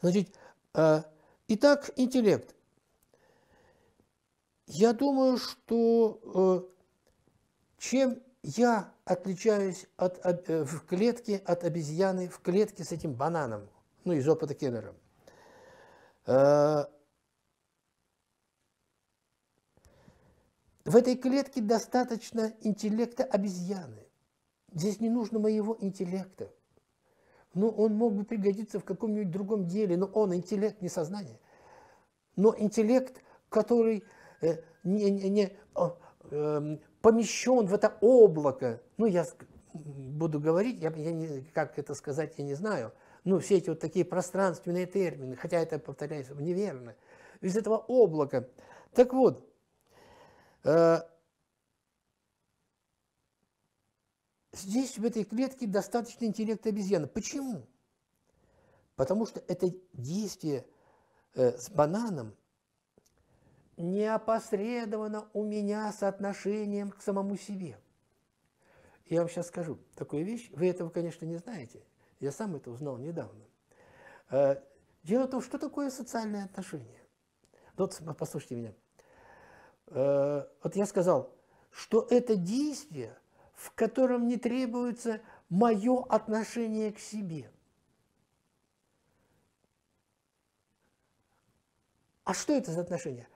значит, итак, интеллект. Я думаю, что чем я отличаюсь от, э, в клетке от обезьяны в клетке с этим бананом, ну, из опыта Кеннера. Э, в этой клетке достаточно интеллекта обезьяны. Здесь не нужно моего интеллекта. Ну, он мог бы пригодиться в каком-нибудь другом деле, но он интеллект, не сознание. Но интеллект, который э, не, не, не, э, помещен в это облако, ну, я буду говорить, я, я не, как это сказать, я не знаю, ну, все эти вот такие пространственные термины, хотя это, повторяюсь, неверно, из этого облака. Так вот, э, здесь, в этой клетке, достаточно интеллекта обезьяны. Почему? Потому что это действие э, с бананом – неопосредованно у меня с отношением к самому себе. Я вам сейчас скажу такую вещь, вы этого, конечно, не знаете, я сам это узнал недавно. Э, дело в том, что такое социальные отношения. Вот послушайте меня. Э, вот я сказал, что это действие, в котором не требуется мое отношение к себе. А что это за отношения?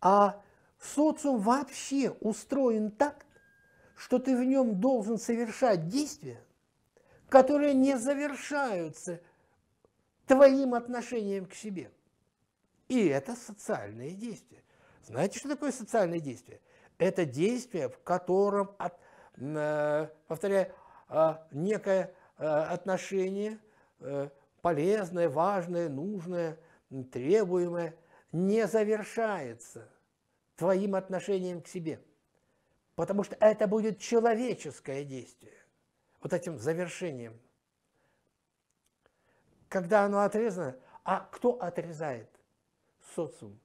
А социум вообще устроен так, что ты в нем должен совершать действия, которые не завершаются твоим отношением к себе. И это социальные действия. Знаете, что такое социальное действие? Это действие, в котором, от, э, повторяю, а, некое э, отношение э, полезное, важное, нужное, требуемое – не завершается твоим отношением к себе. Потому что это будет человеческое действие, вот этим завершением. Когда оно отрезано, а кто отрезает? Социум.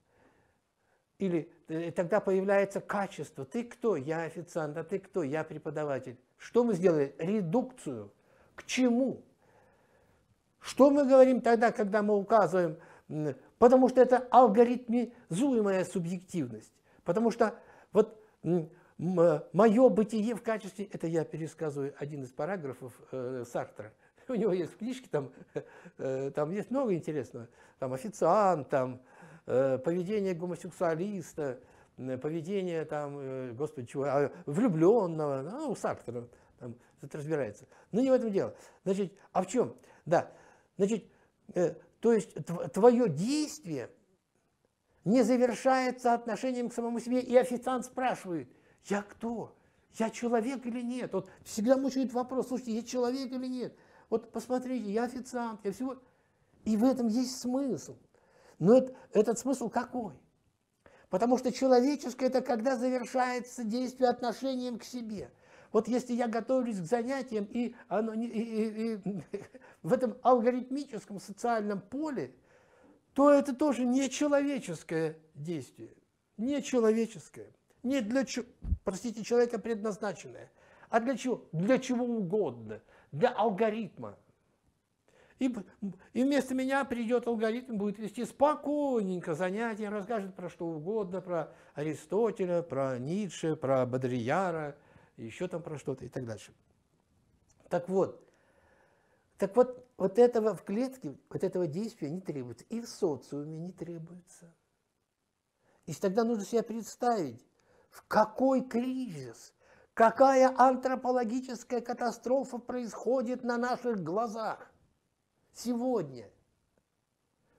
Или э, тогда появляется качество. Ты кто? Я официант, а ты кто? Я преподаватель. Что мы сделали? Редукцию. К чему? Что мы говорим тогда, когда мы указываем – Потому что это алгоритмизуемая субъективность. Потому что вот мое бытие в качестве, это я пересказываю один из параграфов э, Сартра, <laughs> у него есть в книжке, там, <laughs> э, там есть много интересного, там официант, там э, поведение гомосексуалиста, поведение там, э, господи, чего, а, влюбленного, ну, у Сартра там это разбирается. Но не в этом дело. Значит, а в чем? Да, значит, э, то есть твое действие не завершается отношением к самому себе. И официант спрашивает, я кто? Я человек или нет? Вот всегда мучает вопрос, слушайте, я человек или нет? Вот посмотрите, я официант, я всего... И в этом есть смысл. Но это, этот смысл какой? Потому что человеческое – это когда завершается действие отношением к себе – вот если я готовлюсь к занятиям, и, оно, и, и, и <laughs> в этом алгоритмическом социальном поле, то это тоже нечеловеческое действие. нечеловеческое, Не для, простите, человека предназначенное. А для чего? Для чего угодно. Для алгоритма. И, и вместо меня придет алгоритм, будет вести спокойненько занятия, расскажет про что угодно, про Аристотеля, про Ницше, про Бодрияра – еще там про что-то и так дальше. Так вот, так вот, вот этого в клетке, вот этого действия не требуется. И в социуме не требуется. И тогда нужно себе представить, в какой кризис, какая антропологическая катастрофа происходит на наших глазах сегодня.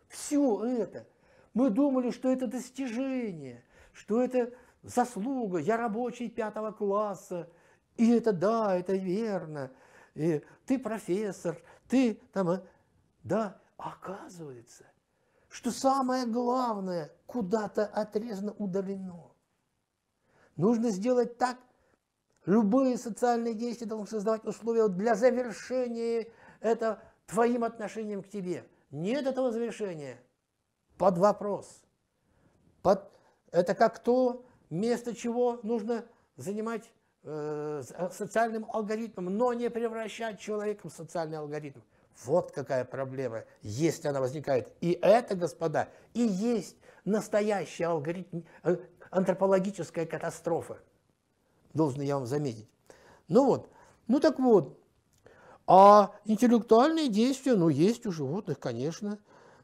Все это. Мы думали, что это достижение, что это заслуга, я рабочий пятого класса, и это да, это верно, и ты профессор, ты там, э, да, оказывается, что самое главное куда-то отрезано, удалено. Нужно сделать так, любые социальные действия должны создавать условия для завершения это твоим отношением к тебе. Нет этого завершения. Под вопрос. Под, это как то, вместо чего нужно занимать э, социальным алгоритмом, но не превращать человеком в социальный алгоритм. Вот какая проблема, если она возникает. И это, господа, и есть настоящая алгоритм, э, антропологическая катастрофа. Должен я вам заметить. Ну вот, ну так вот, а интеллектуальные действия, ну, есть у животных, конечно.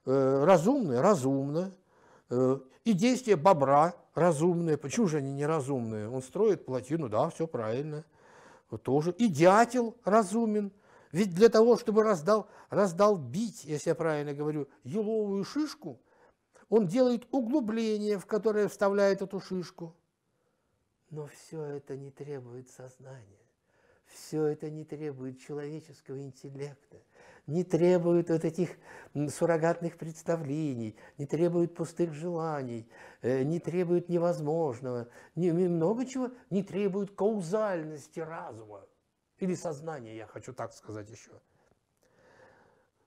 Э, разумные, разумно. Э, и действия бобра разумные. Почему же они неразумные? Он строит плотину, да, все правильно. Вот тоже. И дятел разумен. Ведь для того, чтобы раздал, раздал бить, если я правильно говорю, еловую шишку, он делает углубление, в которое вставляет эту шишку. Но все это не требует сознания. Все это не требует человеческого интеллекта не требуют вот этих суррогатных представлений, не требуют пустых желаний, э, не требуют невозможного, не, много чего, не требуют каузальности разума или сознания, я хочу так сказать еще.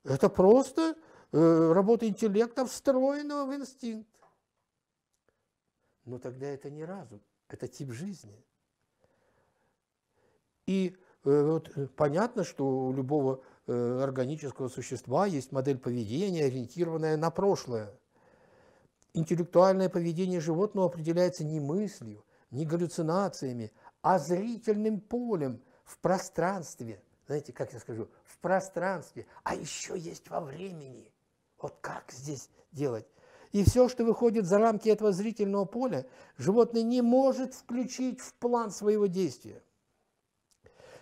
Это просто э, работа интеллекта, встроенного в инстинкт. Но тогда это не разум, это тип жизни. И э, вот, понятно, что у любого Э, органического существа есть модель поведения, ориентированная на прошлое. Интеллектуальное поведение животного определяется не мыслью, не галлюцинациями, а зрительным полем в пространстве. Знаете, как я скажу, в пространстве, а еще есть во времени. Вот как здесь делать? И все, что выходит за рамки этого зрительного поля, животное не может включить в план своего действия.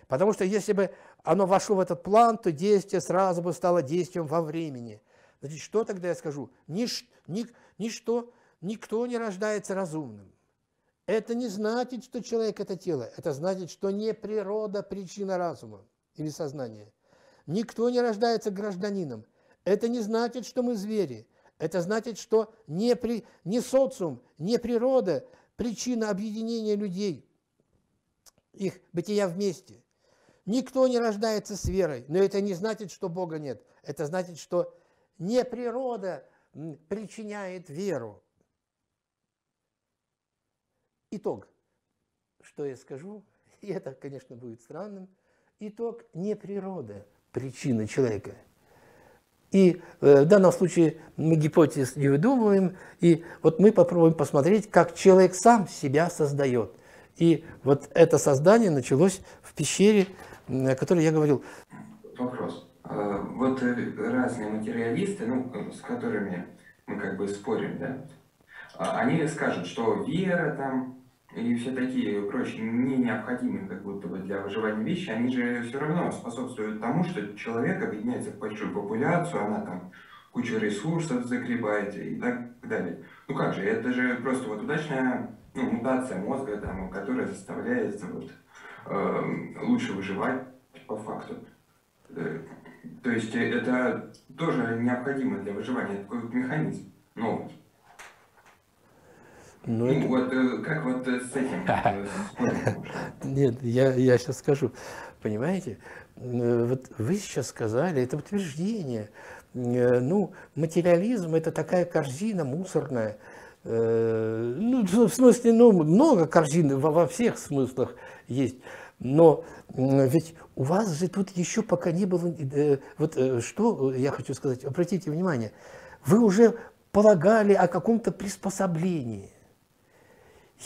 Потому что если бы оно вошло в этот план, то действие сразу бы стало действием во времени. Значит, что тогда я скажу? Нич, ни, ничто, никто не рождается разумным. Это не значит, что человек – это тело. Это значит, что не природа – причина разума или сознания. Никто не рождается гражданином. Это не значит, что мы звери. Это значит, что не, при, не социум, не природа – причина объединения людей, их бытия вместе. Никто не рождается с верой, но это не значит, что Бога нет. Это значит, что не природа причиняет веру. Итог, что я скажу, <laughs> и это, конечно, будет странным, итог не природа причина человека. И э, в данном случае мы гипотез не выдумываем, и вот мы попробуем посмотреть, как человек сам себя создает. И вот это создание началось в пещере о которой я говорил. Вопрос. А вот э, разные материалисты, ну, э, с которыми мы как бы спорим, да, а они скажут, что вера там и все такие прочие не необходимые как будто бы для выживания вещи, они же все равно способствуют тому, что человек объединяется в большую популяцию, она там кучу ресурсов загребает и так далее. Ну как же, это же просто вот удачная ну, мутация мозга, там, которая заставляет вот, Эм, лучше выживать по факту. Э, то есть э, это тоже необходимо для выживания, такой вот механизм новый. Ну, ну это... вот э, как вот с этим? Нет, я, я сейчас скажу. Понимаете, вот вы сейчас сказали, это утверждение. Ну, материализм – это такая корзина мусорная. Ну, в смысле, ну, много корзин во, во всех смыслах есть. Но ведь у вас же тут еще пока не было... Э, вот э, что э, я хочу сказать, обратите внимание, вы уже полагали о каком-то приспособлении.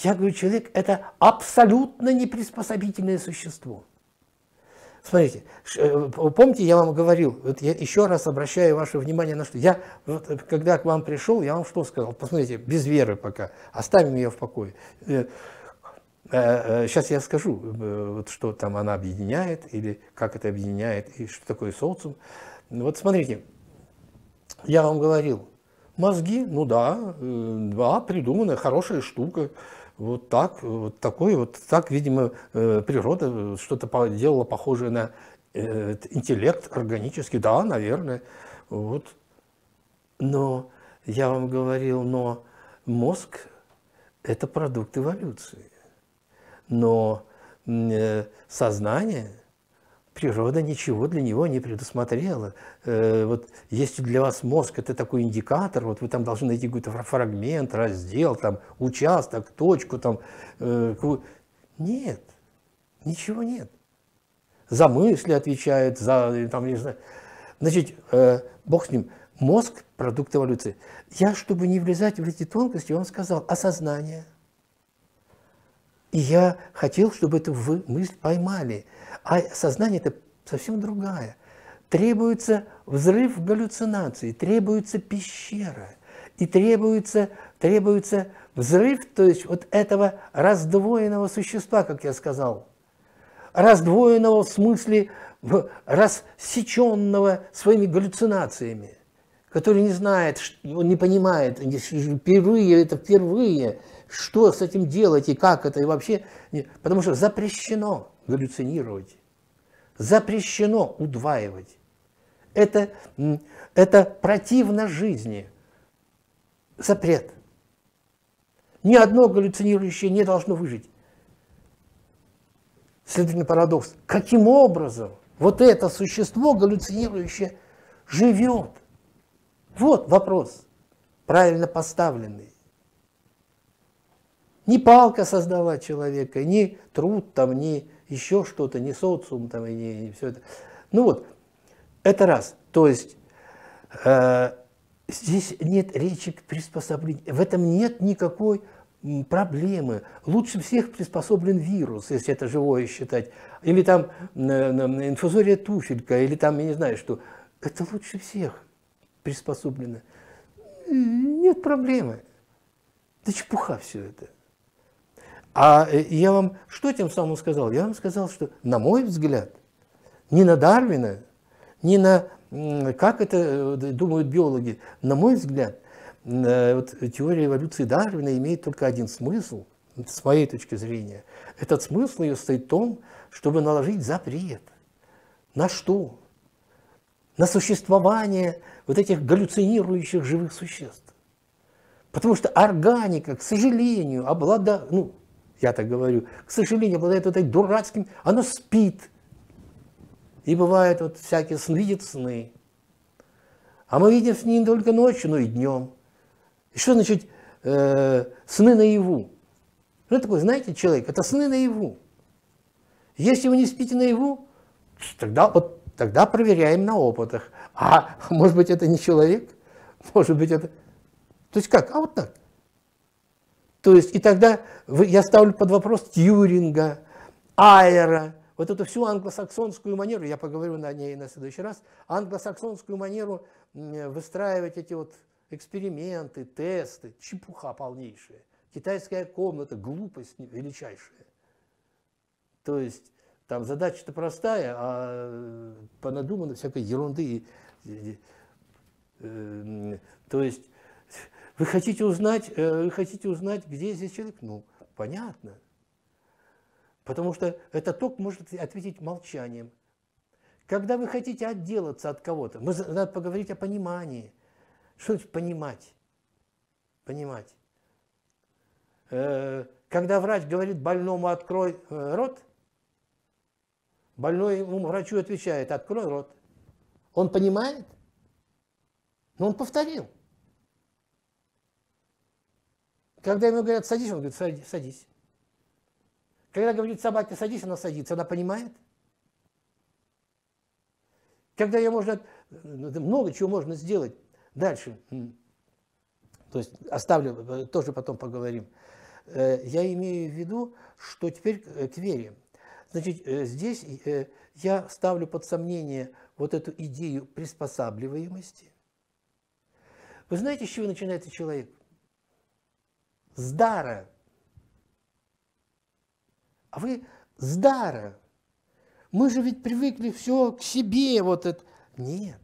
Я говорю, человек – это абсолютно неприспособительное существо. Смотрите, помните, я вам говорил, вот я еще раз обращаю ваше внимание на что. Я, вот, когда к вам пришел, я вам что сказал? Посмотрите, без веры пока, оставим ее в покое. Сейчас э, э, я скажу, э, вот что там она объединяет, или как это объединяет, и что такое социум. Вот смотрите, я вам говорил, мозги, ну да, два придумана хорошая штука, вот так, вот такой, вот так, видимо, природа что-то делала похожее на интеллект органический, да, наверное, вот. Но я вам говорил, но мозг – это продукт эволюции но э, сознание, природа ничего для него не предусмотрела. Э, вот если для вас мозг – это такой индикатор, вот вы там должны найти какой-то фрагмент, раздел, там, участок, точку, там, э, нет, ничего нет. За мысли отвечает, за, там, не знаю. Значит, бог с ним, мозг – продукт эволюции. Я, чтобы не влезать в эти тонкости, вам сказал, осознание – и я хотел, чтобы эту вы мысль поймали. А сознание это совсем другое. Требуется взрыв галлюцинации, требуется пещера. И требуется, требуется взрыв, то есть вот этого раздвоенного существа, как я сказал. Раздвоенного в смысле рассеченного своими галлюцинациями, который не знает, он не понимает, впервые, это впервые – что с этим делать и как это, и вообще, потому что запрещено галлюцинировать, запрещено удваивать. Это, это противно жизни. Запрет. Ни одно галлюцинирующее не должно выжить. Следовательно, парадокс. Каким образом вот это существо галлюцинирующее живет? Вот вопрос, правильно поставленный. Не палка создала человека, не труд там, не еще что-то, не социум там, и не, не все это. Ну вот, это раз. То есть э, здесь нет речи к приспособлению, в этом нет никакой проблемы. Лучше всех приспособлен вирус, если это живое считать. Или там э, инфузория туфелька, или там, я не знаю, что. Это лучше всех приспособлено. Нет проблемы. Да чепуха все это. А э, я вам что тем самым сказал? Я вам сказал, что, на мой взгляд, не на Дарвина, не на, как это э, думают биологи, на мой взгляд, э, вот теория эволюции Дарвина имеет только один смысл, с моей точки зрения. Этот смысл ее стоит в том, чтобы наложить запрет. На что? На существование вот этих галлюцинирующих живых существ. Потому что органика, к сожалению, облада, ну, я так говорю, к сожалению, обладает вот этим дурацким, оно спит. И бывает вот всякие сны, видит сны. А мы видим сны не только ночью, но и днем. И что значит э, сны наяву? Что ну, такой, знаете, человек? Это сны наяву. Если вы не спите наяву, тогда, вот, тогда проверяем на опытах. А <laughs> может быть это не человек? Может быть это... То есть как? А вот так. То есть, и тогда я ставлю под вопрос Тьюринга, Айера, вот эту всю англосаксонскую манеру, я поговорю на ней на следующий раз, англосаксонскую манеру выстраивать эти вот эксперименты, тесты, чепуха полнейшая. Китайская комната, глупость величайшая. То есть там задача-то простая, а э, понадумано всякой ерунды. Э, то есть вы хотите узнать, э, вы хотите узнать, где здесь человек? Ну, понятно. Потому что этот ток может ответить молчанием. Когда вы хотите отделаться от кого-то, мы, надо поговорить о понимании. Что значит понимать? Понимать. Э, когда врач говорит больному «открой э, рот», больной ему врачу отвечает «открой рот». Он понимает? Но он повторил – когда ему говорят, садись, он говорит, садись. Когда говорит собаке, садись, она садится, она понимает. Когда ее можно, э, много чего можно сделать. Дальше, то есть оставлю, э, тоже потом поговорим. Э, я имею в виду, что теперь к вере. Значит, здесь я ставлю под сомнение вот эту идею приспосабливаемости. Вы знаете, с чего начинается человек? Здара, А вы здара, Мы же ведь привыкли все к себе, вот это. Нет.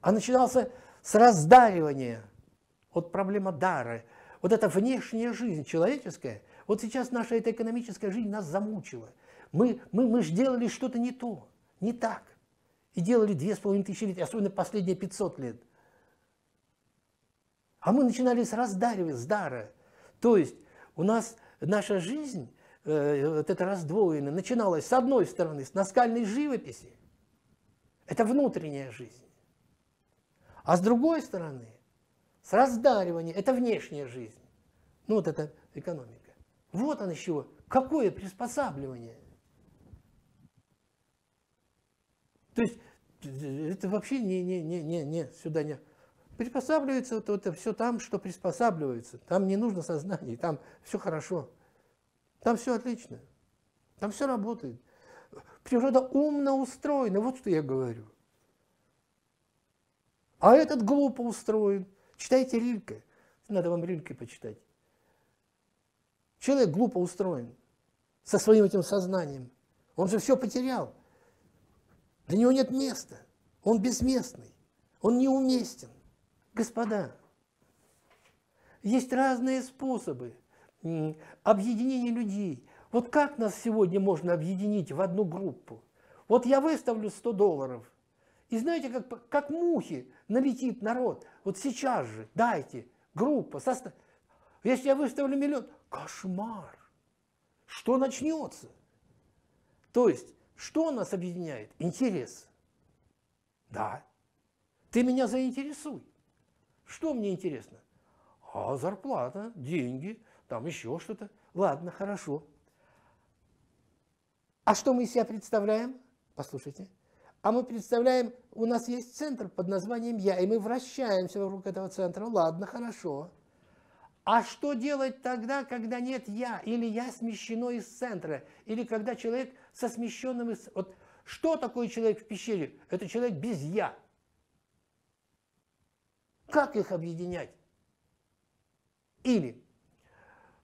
А начинался с раздаривания. Вот проблема дары, Вот эта внешняя жизнь человеческая, вот сейчас наша эта экономическая жизнь нас замучила. Мы, мы, мы же делали что-то не то, не так. И делали две с половиной тысячи лет, особенно последние 500 лет. А мы начинали с раздаривания, с дара. То есть у нас наша жизнь, э, вот эта раздвоенная, начиналась с одной стороны, с наскальной живописи. Это внутренняя жизнь. А с другой стороны, с раздаривания, это внешняя жизнь. Ну вот это экономика. Вот она чего. Какое приспосабливание. То есть э, это вообще не, не, не, не, не сюда не, Приспосабливается вот, это все там, что приспосабливается. Там не нужно сознание, там все хорошо. Там все отлично. Там все работает. Природа умно устроена, вот что я говорю. А этот глупо устроен. Читайте Рильке. Надо вам Рильке почитать. Человек глупо устроен со своим этим сознанием. Он же все потерял. Для него нет места. Он безместный. Он неуместен. Господа, есть разные способы объединения людей. Вот как нас сегодня можно объединить в одну группу? Вот я выставлю 100 долларов, и знаете, как, как мухи налетит народ. Вот сейчас же, дайте, группа, состав. Если я выставлю миллион, кошмар. Что начнется? То есть, что нас объединяет? Интерес. Да. Ты меня заинтересуй. Что мне интересно? А зарплата, деньги, там еще что-то. Ладно, хорошо. А что мы из себя представляем? Послушайте. А мы представляем, у нас есть центр под названием «Я», и мы вращаемся вокруг этого центра. Ладно, хорошо. А что делать тогда, когда нет «я», или «я» смещено из центра, или когда человек со смещенным из... Вот что такое человек в пещере? Это человек без «я». Как их объединять? Или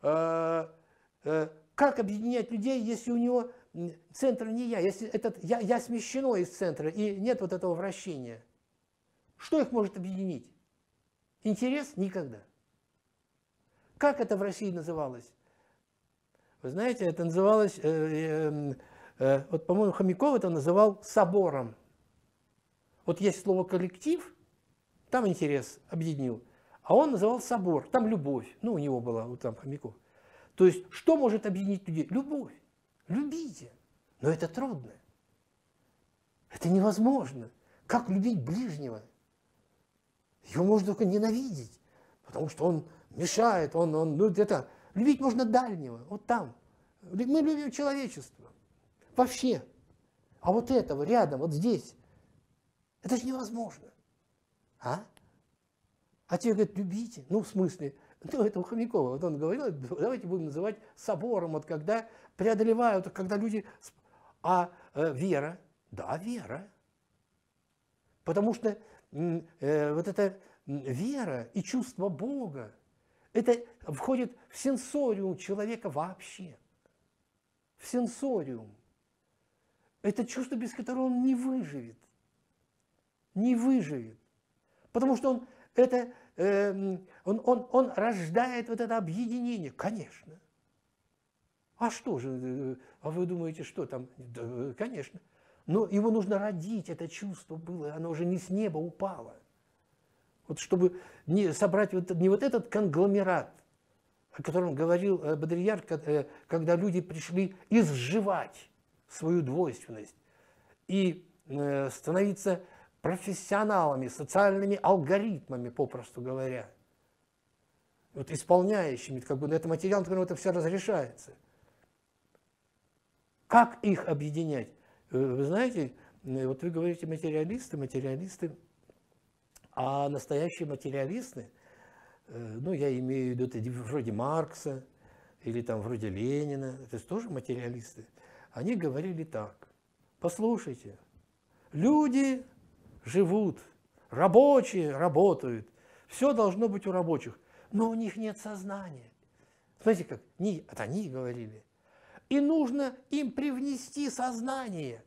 э, э, как объединять людей, если у него центр не я, если этот я, я смещено из центра и нет вот этого вращения? Что их может объединить? Интерес никогда. Как это в России называлось? Вы знаете, это называлось, э, э, эм, э, вот, по-моему, Хомяков это называл собором. Вот есть слово коллектив, там интерес объединил. А он называл собор, там любовь. Ну, у него была, у там хомяков. То есть, что может объединить людей? Любовь. Любите. Но это трудно. Это невозможно. Как любить ближнего? Его можно только ненавидеть, потому что он мешает, он, он, ну это, любить можно дальнего, вот там. Мы любим человечество. Вообще. А вот этого рядом, вот здесь, это же невозможно. А? А тебе говорят, любите. Ну, в смысле, <laughs> ну, это у Хомякова, вот он говорил, давайте будем называть собором, вот когда преодолевают, когда люди... А э, вера, да, вера. Потому что э, вот эта вера и чувство Бога, это входит в сенсориум человека вообще. В сенсориум. Это чувство, без которого он не выживет. Не выживет. Потому что он это, э, он, он, он рождает вот это объединение, конечно. А что же, э, а вы думаете, что там, да, конечно. Но его нужно родить, это чувство было, оно уже не с неба упало. Вот чтобы не собрать вот, не вот этот конгломерат, о котором говорил э, Бодрияр, э, когда люди пришли изживать свою двойственность и становиться профессионалами, социальными алгоритмами, попросту говоря, вот исполняющими, как бы это материал, на котором это все разрешается. Как их объединять? Э, вы знаете, э, вот вы говорите материалисты, материалисты, а настоящие материалисты, э, ну, я имею в виду это вроде Маркса или там вроде Ленина, это тоже материалисты, они говорили так, послушайте, люди живут, рабочие работают, все должно быть у рабочих, но у них нет сознания. Смотрите, как не, это они говорили. И нужно им привнести сознание.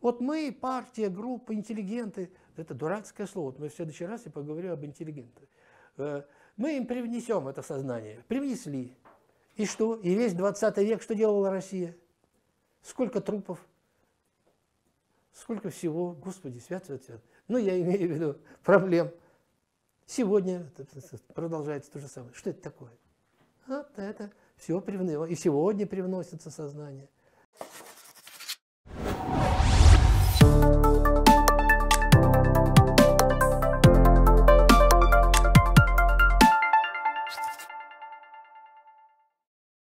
Вот мы, партия, группа, интеллигенты, это дурацкое слово, вот мы в следующий раз и поговорим об интеллигентах. Э, мы им привнесем это сознание. Привнесли. И что? И весь 20 век что делала Россия? Сколько трупов Сколько всего, Господи, святый ответ. Ну, я имею в виду проблем. Сегодня продолжается то же самое. Что это такое? Вот это все привно... и сегодня привносится сознание.